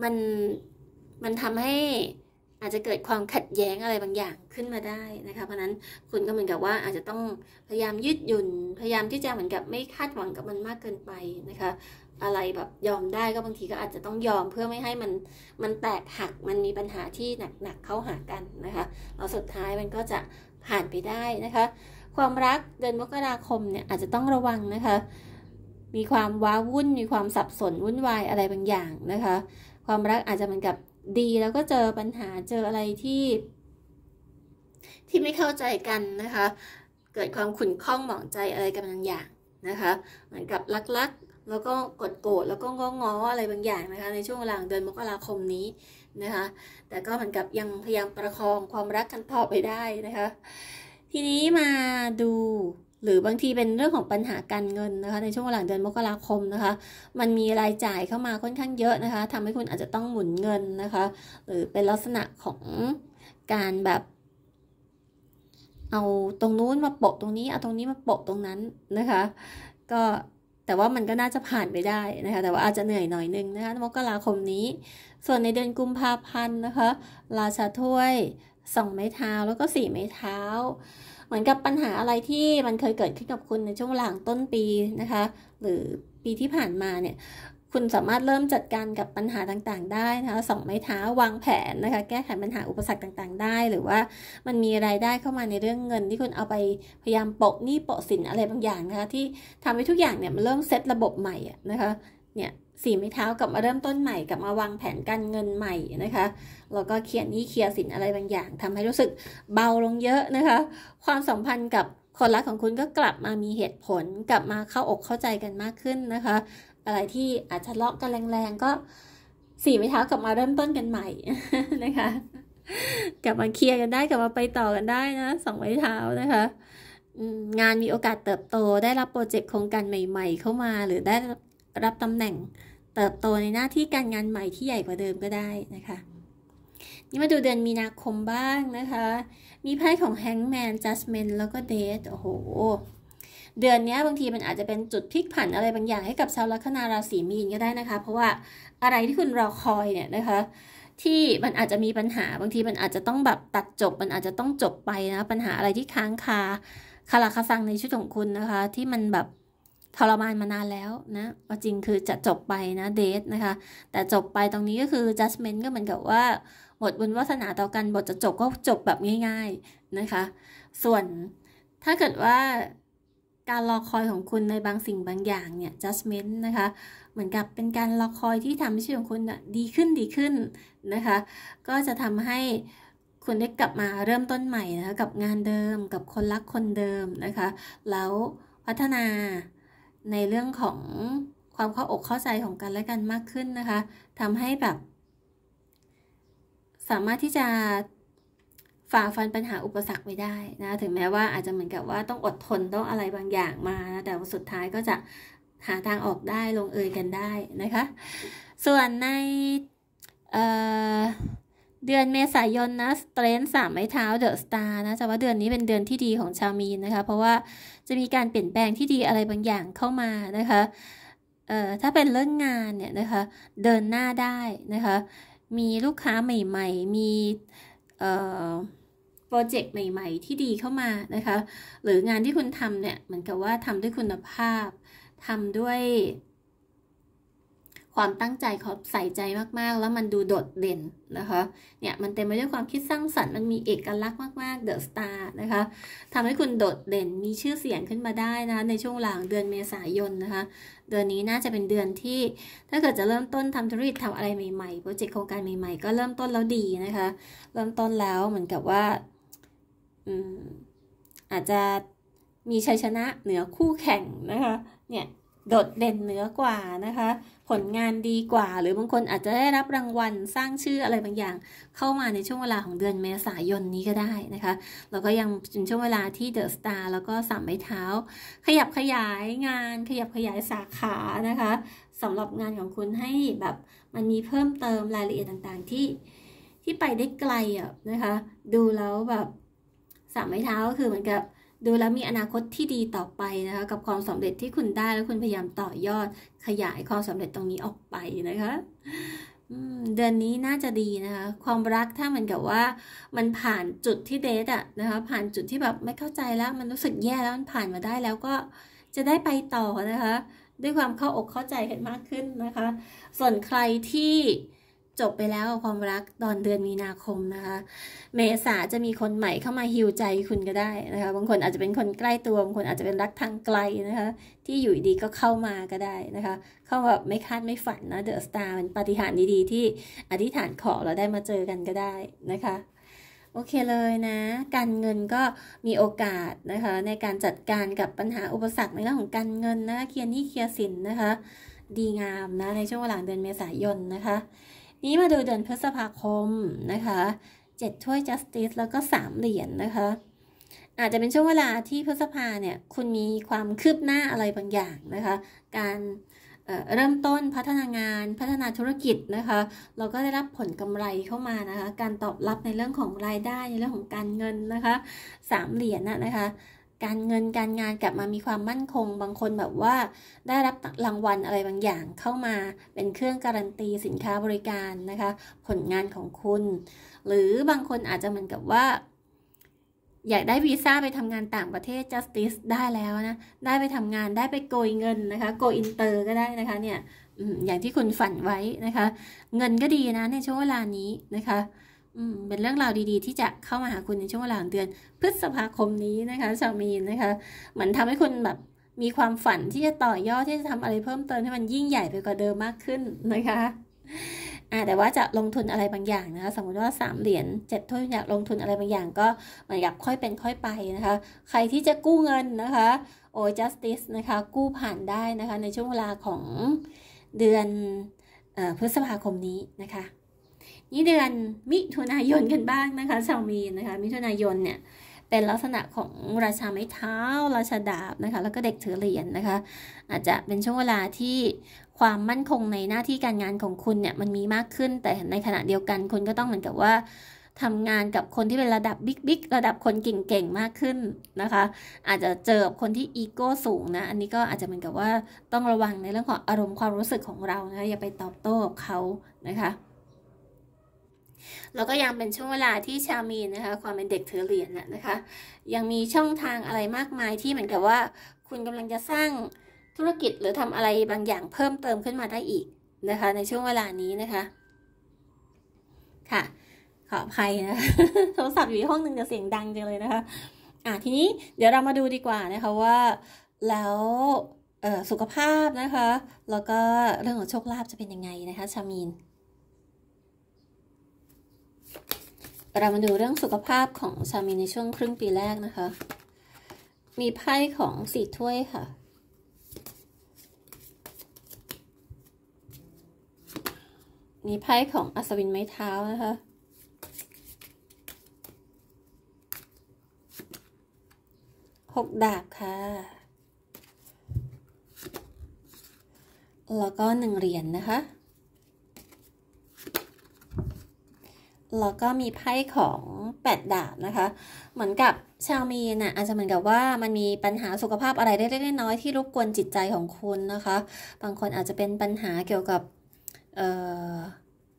[SPEAKER 1] มันมันทำให้อาจจะเกิดความขัดแย้งอะไรบางอย่างขึ้นมาได้นะคะเพราะนั้นคุณก็เหมือนกับว่าอาจจะต้องพยายามยืดหยุ่น พยายามที่จะเหมือนกับไม่คาดหวังกับมันมากเกินไปนะคะอะไรแบบยอมได้ก็บางทีก็อาจจะต้องยอมเพื่อไม่ให้มันมันแตกหักมันมีปัญหาที่หนักๆเข้าหากันนะคะแล้วสุดท้ายมันก็จะผ่านไปได้นะคะ ความรักเดือนมกราคมเนี่ยอาจจะต้องระวังนะคะ มีความว้าวุ่นมีความสับสนวุ่นวายอะไรบางอย่างนะคะ ความรักอาจจะเหมือนกับดีแล้วก็เจอปัญหาเจออะไรที่ ที่ไม่เข้าใจกันนะคะ เกิดความขุ่นข้องหมองใจอะไรกันบางอย่างนะคะ เหมือนกับรักๆแล้วก็กดโกรธแล้วก็ง้องออะไรบางอย่างนะคะ ในช่วงเวลาเดือนมกราคมนี้นะคะ แต่ก็เหมือนกับยังพยายามประคองความรักกันต่อไปได้นะคะ ทีนี้มาดูหรือบางทีเป็นเรื่องของปัญหาการเงินนะคะ ในช่วงหลังเดือนมกราคมนะคะ มันมีรายจ่ายเข้ามาค่อนข้างเยอะนะคะ ทำให้คุณอาจจะต้องหมุนเงินนะคะหรือเป็นลักษณะของการแบบ เอาตรงนู้นมาโปะตรงนี้เอาตรงนี้มาโปะตรงนั้นนะคะ ก็แต่ว่ามันก็น่าจะผ่านไปได้นะคะ แต่ว่าอาจจะเหนื่อยหน่อยนึงนะคะมกราคมนี้ ส่วนในเดือนกุมภาพันธ์นะคะราชาถ้วยสองไม้เท้าแล้วก็สี่ไม้เท้า เหมือนกับปัญหาอะไรที่มันเคยเกิดขึ้นกับคุณในช่วงหลังต้นปีนะคะ หรือปีที่ผ่านมาเนี่ยคุณสามารถเริ่มจัดการกับปัญหาต่างๆได้นะคะสองไม้เท้าวางแผนนะคะ แก้ไขปัญหาอุปสรรคต่างๆได้ หรือว่ามันมีรายได้เข้ามาในเรื่องเงินที่คุณเอาไปพยายามโปะหนี้โปะสินอะไรบางอย่างนะคะ ที่ทำให้ทุกอย่างเนี่ยมันเริ่มเซตระบบใหม่นะคะเนี่ยสี่ไม้เท้ากลับมาเริ่มต้นใหม่กลับมาวางแผนการเงินใหม่นะคะแล้วก็เคลียร์หนี้เคลียร์สินอะไรบางอย่าง ทำให้รู้สึกเบาลงเยอะนะคะ ความสัมพันธ์กับคนรักของคุณก็กลับมามีเหตุผลกลับมาเข้าอกเข้าใจกันมากขึ้นนะคะอะไรที่อาจจะเลาะกันแรงๆก็สี่ไม้เท้ากลับมาเริ่มต้นกันใหม่นะคะ กลับมาเคลียร์กันได้กลับมาไปต่อกันได้นะสองไม้เท้านะคะงานมีโอกาสเติบโตได้รับโปรเจกต์โครงการใหม่ๆ เข้ามา หรือได้รับตำแหน่งเติบโตในหน้าที่การงานใหม่ที่ใหญ่กว่าเดิมก็ได้นะคะนี่มาดูเดือนมีนาคมบ้างนะคะ มีไพ่ของแฮงแมนจัสเมนแล้วก็เดทโอ้โหเดือนนี้บางทีมันอาจจะเป็นจุดพลิกผันอะไรบางอย่างให้กับชาวลัคนาราศีมีนก็ได้นะคะ เพราะว่าอะไรที่คุณรอคอยเนี่ยนะคะที่มันอาจจะมีปัญหา บางทีมันอาจจะต้องแบบตัดจบมันอาจจะต้องจบไปนะปัญหาอะไรที่ค้างคาคาราคาซังในชีวิตของคุณนะคะ ที่มันแบบทรมานมานานแล้วนะว่าจริงคือจะจบไปนะเดทนะคะ แต่จบไปตรงนี้ก็คือ judgment ก็เหมือนกับว่าหมดบุญวาสนาต่อกันบทจะจบก็จบแบบง่าย ๆนะคะ ส่วนถ้าเกิดว่าการรอคอยของคุณในบางสิ่งบางอย่าง เนี่ย judgment นะคะ เหมือนกับเป็นการรอคอยที่ทำให้ชีวิตของคุณดีขึ้นดีขึ้น นะคะ ก็จะทำให้คุณได้กลับมาเริ่มต้นใหม่ นะคะกับงานเดิมกับ คนรัก คนเดิมนะคะ แล้วพัฒนาในเรื่องของความเข้าอกเข้าใจของ กันและกันมากขึ้นนะคะทำให้แบบ สามารถที่จะฝ่าฟันปัญหาอุปสรรคไปได้นะถึงแม้ว่าอาจจะเหมือนกับว่าต้องอดทนต้องอะไรบางอย่างมานะแต่สุดท้ายก็จะหาทางออกได้ลงเอยกันได้นะคะส่วนในเเดือนเมษายนนะสเตรนสามไม้เท้าเดอะสตาร์นะจะว่าเดือนนี้เป็นเดือนที่ดีของชาวมีนนะคะเพราะว่าจะมีการเปลี่ยนแปลงที่ดีอะไรบางอย่างเข้ามานะคะเอ่อถ้าเป็นเรื่องงานเนี่ยนะคะเดินหน้าได้นะคะมีลูกค้าใหม่ๆ มีเอ่อโปรเจกต์ใหม่ๆ ที่ดีเข้ามานะคะ หรืองานที่คุณทำเนี่ยเหมือนกับว่าทำด้วยคุณภาพ ทำด้วย ความตั้งใจเขาใส่ใจมาก ๆ แล้วมันดูโดดเด่นนะคะ เนี่ย มันเต็มไปด้วยความคิดสร้างสรรค์ มันมีเอกลักษณ์มาก ๆ เดอะสตาร์นะคะ ทำให้คุณโดดเด่น มีชื่อเสียงขึ้นมาได้นะคะในช่วงหลังเดือนเมษายนนะคะ เดือนนี้น่าจะเป็นเดือนที่ ถ้าเกิดจะเริ่มต้นทำธุรกิจทำอะไรใหม่ๆ โปรเจกต์โครงการใหม่ๆ ก็เริ่มต้นแล้วดีนะคะ เริ่มต้นแล้วเหมือนกับว่าอาจจะมีชัยชนะเหนือคู่แข่งนะคะ เนี่ยโดดเด่นเหนือกว่านะคะ ผลงานดีกว่า หรือบางคนอาจจะได้รับรางวัลสร้างชื่ออะไรบางอย่าง เข้ามาในช่วงเวลาของเดือนเมษายนนี้ก็ได้นะคะ แล้วก็ยังเป็นช่วงเวลาที่เดอะสตาร์แล้วก็สามไม้เท้าขยับขยายงาน ขยับขยายสาขานะคะสำหรับงานของคุณให้แบบมันมีเพิ่มเติมรายละเอียดต่าง ๆที่ ที่ไปได้ไกลอ่ะนะคะ ดูแล้วแบบามไม้เท้าก็คือเหมือนกับดูแล้วมีอนาคตที่ดีต่อไปนะคะ กับความสำเร็จที่คุณได้แล้วคุณพยายามต่อยอดขยายความสำเร็จตรงนี้ออกไปนะคะเดือนนี้น่าจะดีนะคะความรักถ้ามันกับว่า มันผ่านจุดที่เดทอะนะคะ ผ่านจุดที่แบบไม่เข้าใจแล้ว มันรู้สึกแย่แล้วมันผ่านมาได้ แล้วก็จะได้ไปต่อนะคะ ด้วยความเข้าอกเข้าใจกันมากขึ้นนะคะ ส่วนใครที่จบไปแล้วความรักตอนเดือนมีนาคมนะคะ เมษาจะมีคนใหม่เข้ามาฮิวใจคุณก็ได้นะคะ บางคนอาจจะเป็นคนใกล้ตัวบางคนอาจจะเป็นรักทางไกลนะคะ ที่อยู่ดีก็เข้ามาก็ได้นะคะ เข้าแบบไม่คาดไม่ฝันนะเดอะสตาร์มันปฏิหารดีๆที่อธิษฐานขอแล้วได้มาเจอกันก็ได้นะคะ โอเคเลยนะ การเงินก็มีโอกาสนะคะ ในการจัดการกับปัญหาอุปสรรคในเรื่องของการเงินนะเคลียร์หนี้เคลียร์สินนะคะ ดีงามนะ ในช่วงหลังเดือนเมษายนนะคะนี้มาดูเดือนพฤษภาคมนะคะเจ็ดถ้วย justice แล้วก็สามเหรียญนนะคะ อาจจะเป็นช่วงเวลาที่พฤษภาเนี่ยคุณมีความคืบหน้าอะไรบางอย่างนะคะ การเเริ่มต้นพัฒนางานพัฒนาธุรกิจนะคะ เราก็ได้รับผลกำไรเข้ามานะคะ การตอบรับในเรื่องของรายได้ในเรื่องของการเงินนะคะสามเหรียญนนะคะการเงินการงานกลับมามีความมั่นคง บางคนแบบว่า ได้รับรางวัลอะไรบางอย่างเข้ามาเป็นเครื่องการันตีสินค้าบริการนะคะ ผลงานของคุณ หรือบางคนอาจจะเหมือนกับว่า อยากได้วีซ่าไปทำงานต่างประเทศ justice ได้แล้วนะได้ไปทำงานได้ไปโกยเงินนะคะโกอินเตอร์ก็ได้นะคะ เนี่ยอย่างที่คุณฝันไว้นะคะ เงินก็ดีนะในช่วงเวลานี้นะคะเป็นเรื่องราวดีๆ ที่จะเข้ามาหาคุณในช่วงเวลาเดือนพฤษภาคมนี้นะคะชาวมีนนะคะ เหมือนทำให้คุณแบบมีความฝันที่จะต่อยอดที่จะทำอะไรเพิ่มเติมให้มันยิ่งใหญ่ไปกว่าเดิมมากขึ้นนะคะอ่าแต่ว่าจะลงทุนอะไรบางอย่างนะคะสมมติว่า3เหรียญ7ถ้วยอยากลงทุนอะไรบางอย่าง ก็เหมือนกับค่อยเป็นค่อยไปนะคะ ใครที่จะกู้เงินนะคะโอ้ justice นะคะ กู้ผ่านได้นะคะ ในช่วงเวลาของเดือนพฤษภาคมนี้นะคะนี่เดือนมิถุนายนกันบ้างนะคะ ชาวมีนนะคะมิถุนายนเนี่ยเป็นลักษณะของราชาไม้เท้าราชาดาบนะคะ แล้วก็เด็กถือเหรียญนนะคะ อาจจะเป็นช่วงเวลาที่ความมั่นคงในหน้าที่การงานของคุณเนี่ยมันมีมากขึ้น แต่ในขณะเดียวกันคุณก็ต้องเหมือนกับว่าทำงานกับคนที่เป็นระดับบิ๊กบกระดับคนเก่งๆมากขึ้นนะคะ อาจจะเจอคนที่อีโก้สูงนะอันนี้ก็อาจจะเหมือนกับว่าต้องระวังในเรื่องของอารมณ์ความรู้สึกของเรานะอย่าไปตอบโต้เขานะคะแล้วก็ยังเป็นช่วงเวลาที่ชามีนนะคะความเป็นเด็กเธอเหรียญนนะคะ ยังมีช่องทางอะไรมากมายที่เหมือนกับว่า คุณกำลังจะสร้างธุรกิจหรือทำอะไรบางอย่างเพิ่มเติมขึ้นมาได้อีกนะคะในช่วงเวลานี้นะคะค่ะขออภัยนะโทรศัพท์อยู่ห้องหนึ่งจะเสียงดังจังเลยนะคะอ่ะทีนี้เดี๋ยวเรามาดูดีกว่านะคะว่าแล้วสุขภาพนะคะแล้วก็เรื่องของโชคลาภจะเป็นยังไงนะคะชามีนเรามาดูเรื่องสุขภาพของชามีในช่วงครึ่งปีแรกนะคะ มีไพ่ของสี่ถ้วยค่ะ มีไพ่ของอัศวินไม้เท้านะคะหกดาบค่ะ แล้วก็หนึ่งเหรียญนนะคะแล้วก็มีไพ่ของแปดดาบนะคะ เหมือนกับชาวมีนะ่ะอาจจะเหมือนกับว่ามันมีปัญหาสุขภาพอะไรเล็กๆน้อยๆที่รบกวนจิตใจของคุณนะคะ บางคนอาจจะเป็นปัญหาเกี่ยวกับ เอ่อ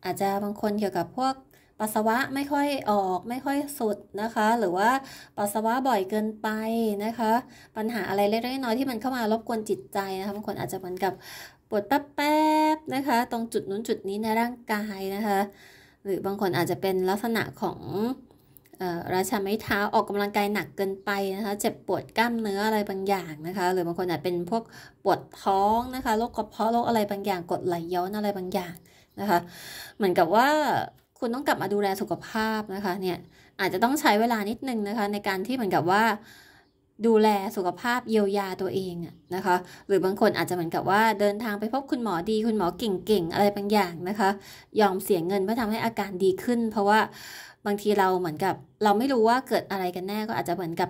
[SPEAKER 1] อาจจะบางคนเกี่ยวกับพวกปัสสาวะไม่ค่อยออก ไม่ค่อยสุดนะคะ หรือว่าปัสสาวะบ่อยเกินไปนะคะ ปัญหาอะไรเล็กๆน้อยที่มันเข้ามารบกวนจิตใจนะคะ บางคนอาจจะเหมือนกับปวดแป๊บๆนะคะ ตรงจุดนู้นจุดนี้ในร่างกายนะคะรือบางคนอาจจะเป็นลักษณะของราชาไม้เท้าออกกำลังกายหนักเกินไปนะคะเจ็บปวดกล้ามเนื้ออะไรบางอย่างนะคะหรือบางคนอาจเป็นพวกปวดท้องนะคะโรคกระเพาะโรคอะไรบางอย่างกดไหลย้อนอะไรบางอย่างนะคะเหมือนกับว่าคุณต้องกลับมาดูแลสุขภาพนะคะเนี่ยอาจจะต้องใช้เวลานิดนึงนะคะในการที่เหมือนกับว่าดูแลสุขภาพเยียวยาตัวเองนะคะหรือบางคนอาจจะเหมือนกับว่าเดินทางไปพบคุณหมอดีคุณหมอเก่งๆ อะไรบางอย่างนะคะยอมเสียเงินเพื่อทำให้อาการดีขึ้น เพราะว่าบางทีเราเหมือนกับเราไม่รู้ว่าเกิดอะไรกันแน่ก็อาจจะเหมือนกับ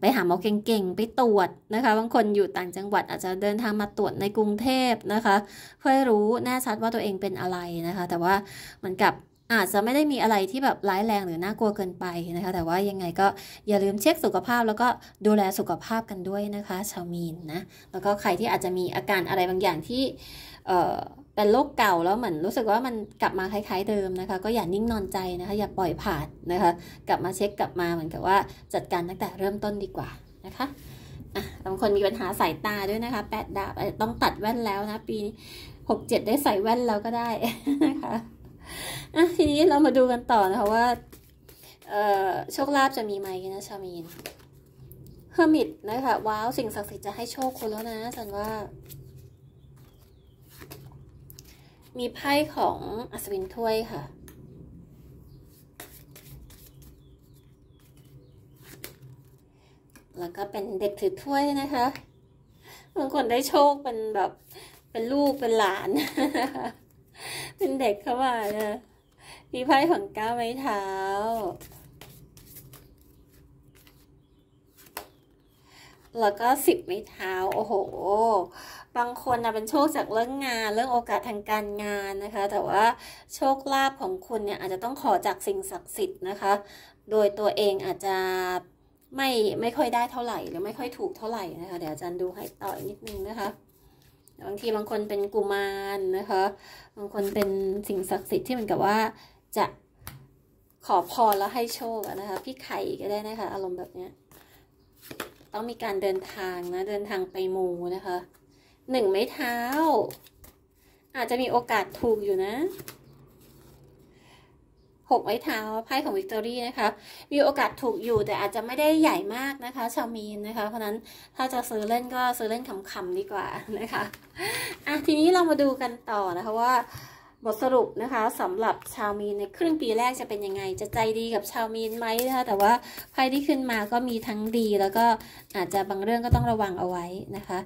[SPEAKER 1] ไปหาหมอเก่งๆ ไปตรวจนะคะบางคนอยู่ต่างจังหวัดอาจจะเดินทางมาตรวจในกรุงเทพนะคะ เพื่อรู้แน่ชัดว่าตัวเองเป็นอะไรนะคะแต่ว่าเหมือนกับอาจจะไม่ได้มีอะไรที่แบบร้ายแรงหรือ น่ากลัวเกินไปนะคะ แต่ว่ายังไงก็อย่าลืมเช็คสุขภาพแล้วก็ดูแลสุขภาพกันด้วยนะคะ ชาวมีนนะแล้วก็ใครที่อาจจะมีอาการอะไรบางอย่างที่เป็นโรคเก่าแล้วเหมือนรู้สึกว่ามันกลับมาคล้าย ๆเดิมนะคะ ก็อย่านิ่งนอนใจนะคะ อย่าปล่อยผ่านนะคะ กลับมาเช็คกลับมาเหมือนกับว่าจัดการตั้งแต่เริ่มต้นดีกว่านะคะอ่ะบางคนมีปัญหาสายตาด้วยนะคะแปดดาบต้องตัดแว่นแล้วนะปีหกเจ็ดได้ใส่แว่นแล้วก็ได้นะคะอะทีนี้เรามาดูกันต่อนะคะว่าโชคลาภจะมีไหมนะชามีนเฮอร์มิตนะคะว้าวสิ่งศักดิ์สิทธิ์จะให้โชคคุณแล้วนะฉันว่า มีไพ่ของอัศวินถ้วยค่ะ แล้วก็เป็นเด็กถือถ้วยนะคะบางคนได้โชคเป็นแบบเป็นลูกเป็นหลานเป็นเด็กเข้ามานะมีไพ่ของก้าวไม้เท้า แล้วก็สิบไม้เท้า โอ้โห บางคนนะเป็นโชคจากเรื่องงานเรื่องโอกาสทางการงานนะคะ แต่ว่าโชคลาภของคุณเนี่ยอาจจะต้องขอจากสิ่งศักดิ์สิทธิ์นะคะ โดยตัวเองอาจจะไม่ไม่ค่อยได้เท่าไหร่ หรือไม่ค่อยถูกเท่าไหร่นะคะ เดี๋ยวอาจารย์ดูให้ต่ออีกนิดนึงนะคะบางทีบางคนเป็นกุมารนะคะ บางคนเป็นสิ่งศักดิ์สิทธิ์ที่มันกับว่าจะขอพรแล้วให้โชคนะคะ พี่ไข่ก็ได้นะคะ อารมณ์แบบเนี้ย ต้องมีการเดินทางนะ เดินทางไปมูนะคะ หนึ่งไม้เท้า อาจจะมีโอกาสถูกอยู่นะกไว้เท้าไพ่ของวิกตอรี่นะคะ มีโอกาสถูกอยู่แต่อาจจะไม่ได้ใหญ่มากนะคะ ชาวมีนนะคะ เพราะนั้นถ้าจะซื้อเล่นก็ซื้อเล่นขำๆดีกว่านะคะอ่ะทีนี้เรามาดูกันต่อนะคะว่า บทสรุปนะคะสำหรับชาวมีนในครึ่งปีแรกจะเป็นยังไง จะใจดีกับชาวมีนไหมนะคะ แต่ว่าไพ่ที่ขึ้นมาก็มีทั้งดีแล้วก็อาจจะบางเรื่องก็ต้องระวังเอาไว้นะคะ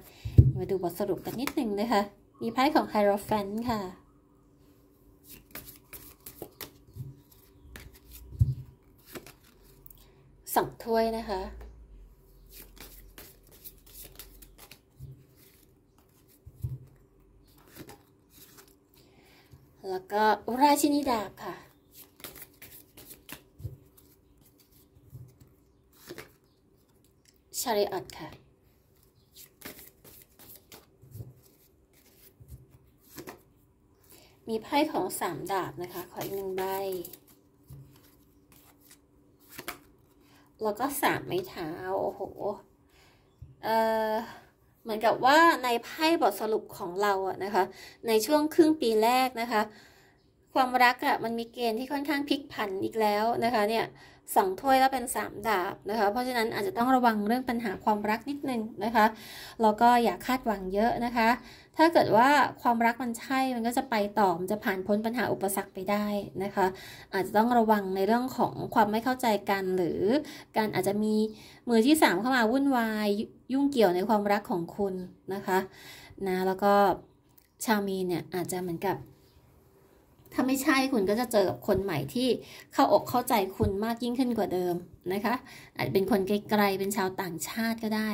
[SPEAKER 1] มาดูบทสรุปกันนิดนึงนะคะ มีไพ่ของไฮโรแฟนค่ะสองถ้วยนะคะ แล้วก็ราชินีดาบค่ะ ชาริอัตค่ะ มีไพ่ของสามดาบนะคะ ขออีกหนึ่งใบแล้วก็สามไม้เท้า โอ้โห เออเหมือนกับว่าในไพ่บทสรุปของเราอะนะคะ ในช่วงครึ่งปีแรกนะคะความรักอะ่ะมันมีเกณฑ์ที่ค่อนข้างพลิกผันอีกแล้วนะคะเนี่ยสองถ้วยแล้วเป็นสามดาบนะคะ เพราะฉะนั้นอาจจะต้องระวังเรื่องปัญหาความรักนิดนึงนะคะแล้วก็อย่าคาดหวังเยอะนะคะ ถ้าเกิดว่าความรักมันใช่มันก็จะไปต่อมจะผ่านพ้นปัญหาอุปสรรคไปได้นะคะ อาจจะต้องระวังในเรื่องของความไม่เข้าใจกัน หรือการอาจจะมีมือที่สามเข้ามาวุ่นวายยุ่งเกี่ยวในความรักของคุณนะคะนะแล้วก็ชาวมีเนี่ยอาจจะเหมือนกับถ้าไม่ใช่คุณก็จะเจอกับคนใหม่ที่เข้าอกเข้าใจคุณมากยิ่งขึ้นกว่าเดิมนะคะ อาจเป็นคนไกลๆเป็นชาวต่างชาติก็ได้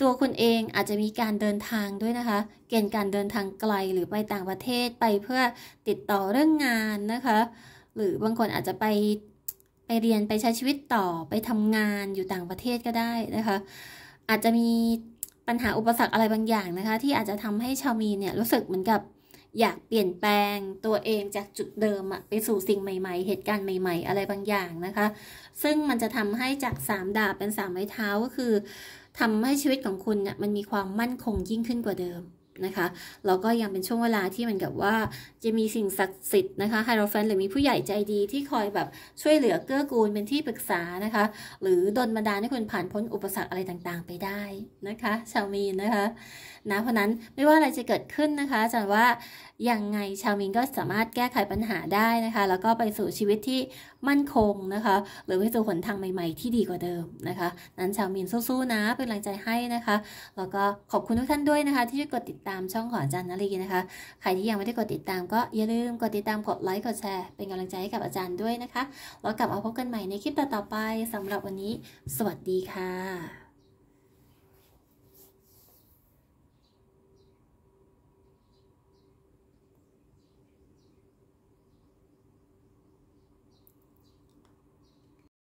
[SPEAKER 1] ตัวคุณเองอาจจะมีการเดินทางด้วยนะคะ เกณฑ์การเดินทางไกลหรือไปต่างประเทศไปเพื่อติดต่อเรื่องงานนะคะ หรือบางคนอาจจะไปไปเรียนไปใช้ชีวิตต่อไปทำงานอยู่ต่างประเทศก็ได้นะคะ อาจจะมีปัญหาอุปสรรคอะไรบางอย่างนะคะ ที่อาจจะทำให้ชาวมีเนี่ยรู้สึกเหมือนกับอยากเปลี่ยนแปลงตัวเองจากจุดเดิมอะไปสู่สิ่งใหม่ๆ เหตุการณ์ใหม่ๆอะไรบางอย่างนะคะ ซึ่งมันจะทำให้จากสามดาบเป็นสามไม้เท้าก็คือ ทำให้ชีวิตของคุณเนี่ยมันมีความมั่นคงยิ่งขึ้นกว่าเดิมนะคะ แล้วก็ยังเป็นช่วงเวลาที่มันกับว่าจะมีสิ่งศักดิ์สิทธิ์นะคะไฮโรแฟน หรือมีผู้ใหญ่ใจดีที่คอยแบบช่วยเหลือเกื้อกูลเป็นที่ปรึกษานะคะ หรือดลบันดาลให้คุณผ่านพ้นอุปสรรคอะไรต่างๆ ไปได้นะคะ ชาวมีนนะคะนะเพราะนั้นไม่ว่าอะไรจะเกิดขึ้นนะคะจันว่ายังไงชาวมินก็สามารถแก้ไขปัญหาได้นะคะแล้วก็ไปสู่ชีวิตที่มั่นคงนะคะ หรือไปสู่หนทางใหม่ ๆที่ดีกว่าเดิมนะคะ นั้นชาวมินสู้ๆนะเป็นกำลังใจให้นะคะแล้วก็ขอบคุณทุกท่านด้วยนะคะ ที่ช่วยกดติดตามช่องของอาจารย์นลีนะคะใครที่ยังไม่ได้กดติดตามก็อย่าลืมกดติดตามกดไลค์กดแชร์เป็นกำลังใจให้กับอาจารย์ด้วยนะคะแล้วกลับมาพบกันใหม่ในคลิปต่อๆไปสำหรับวันนี้สวัสดีค่ะ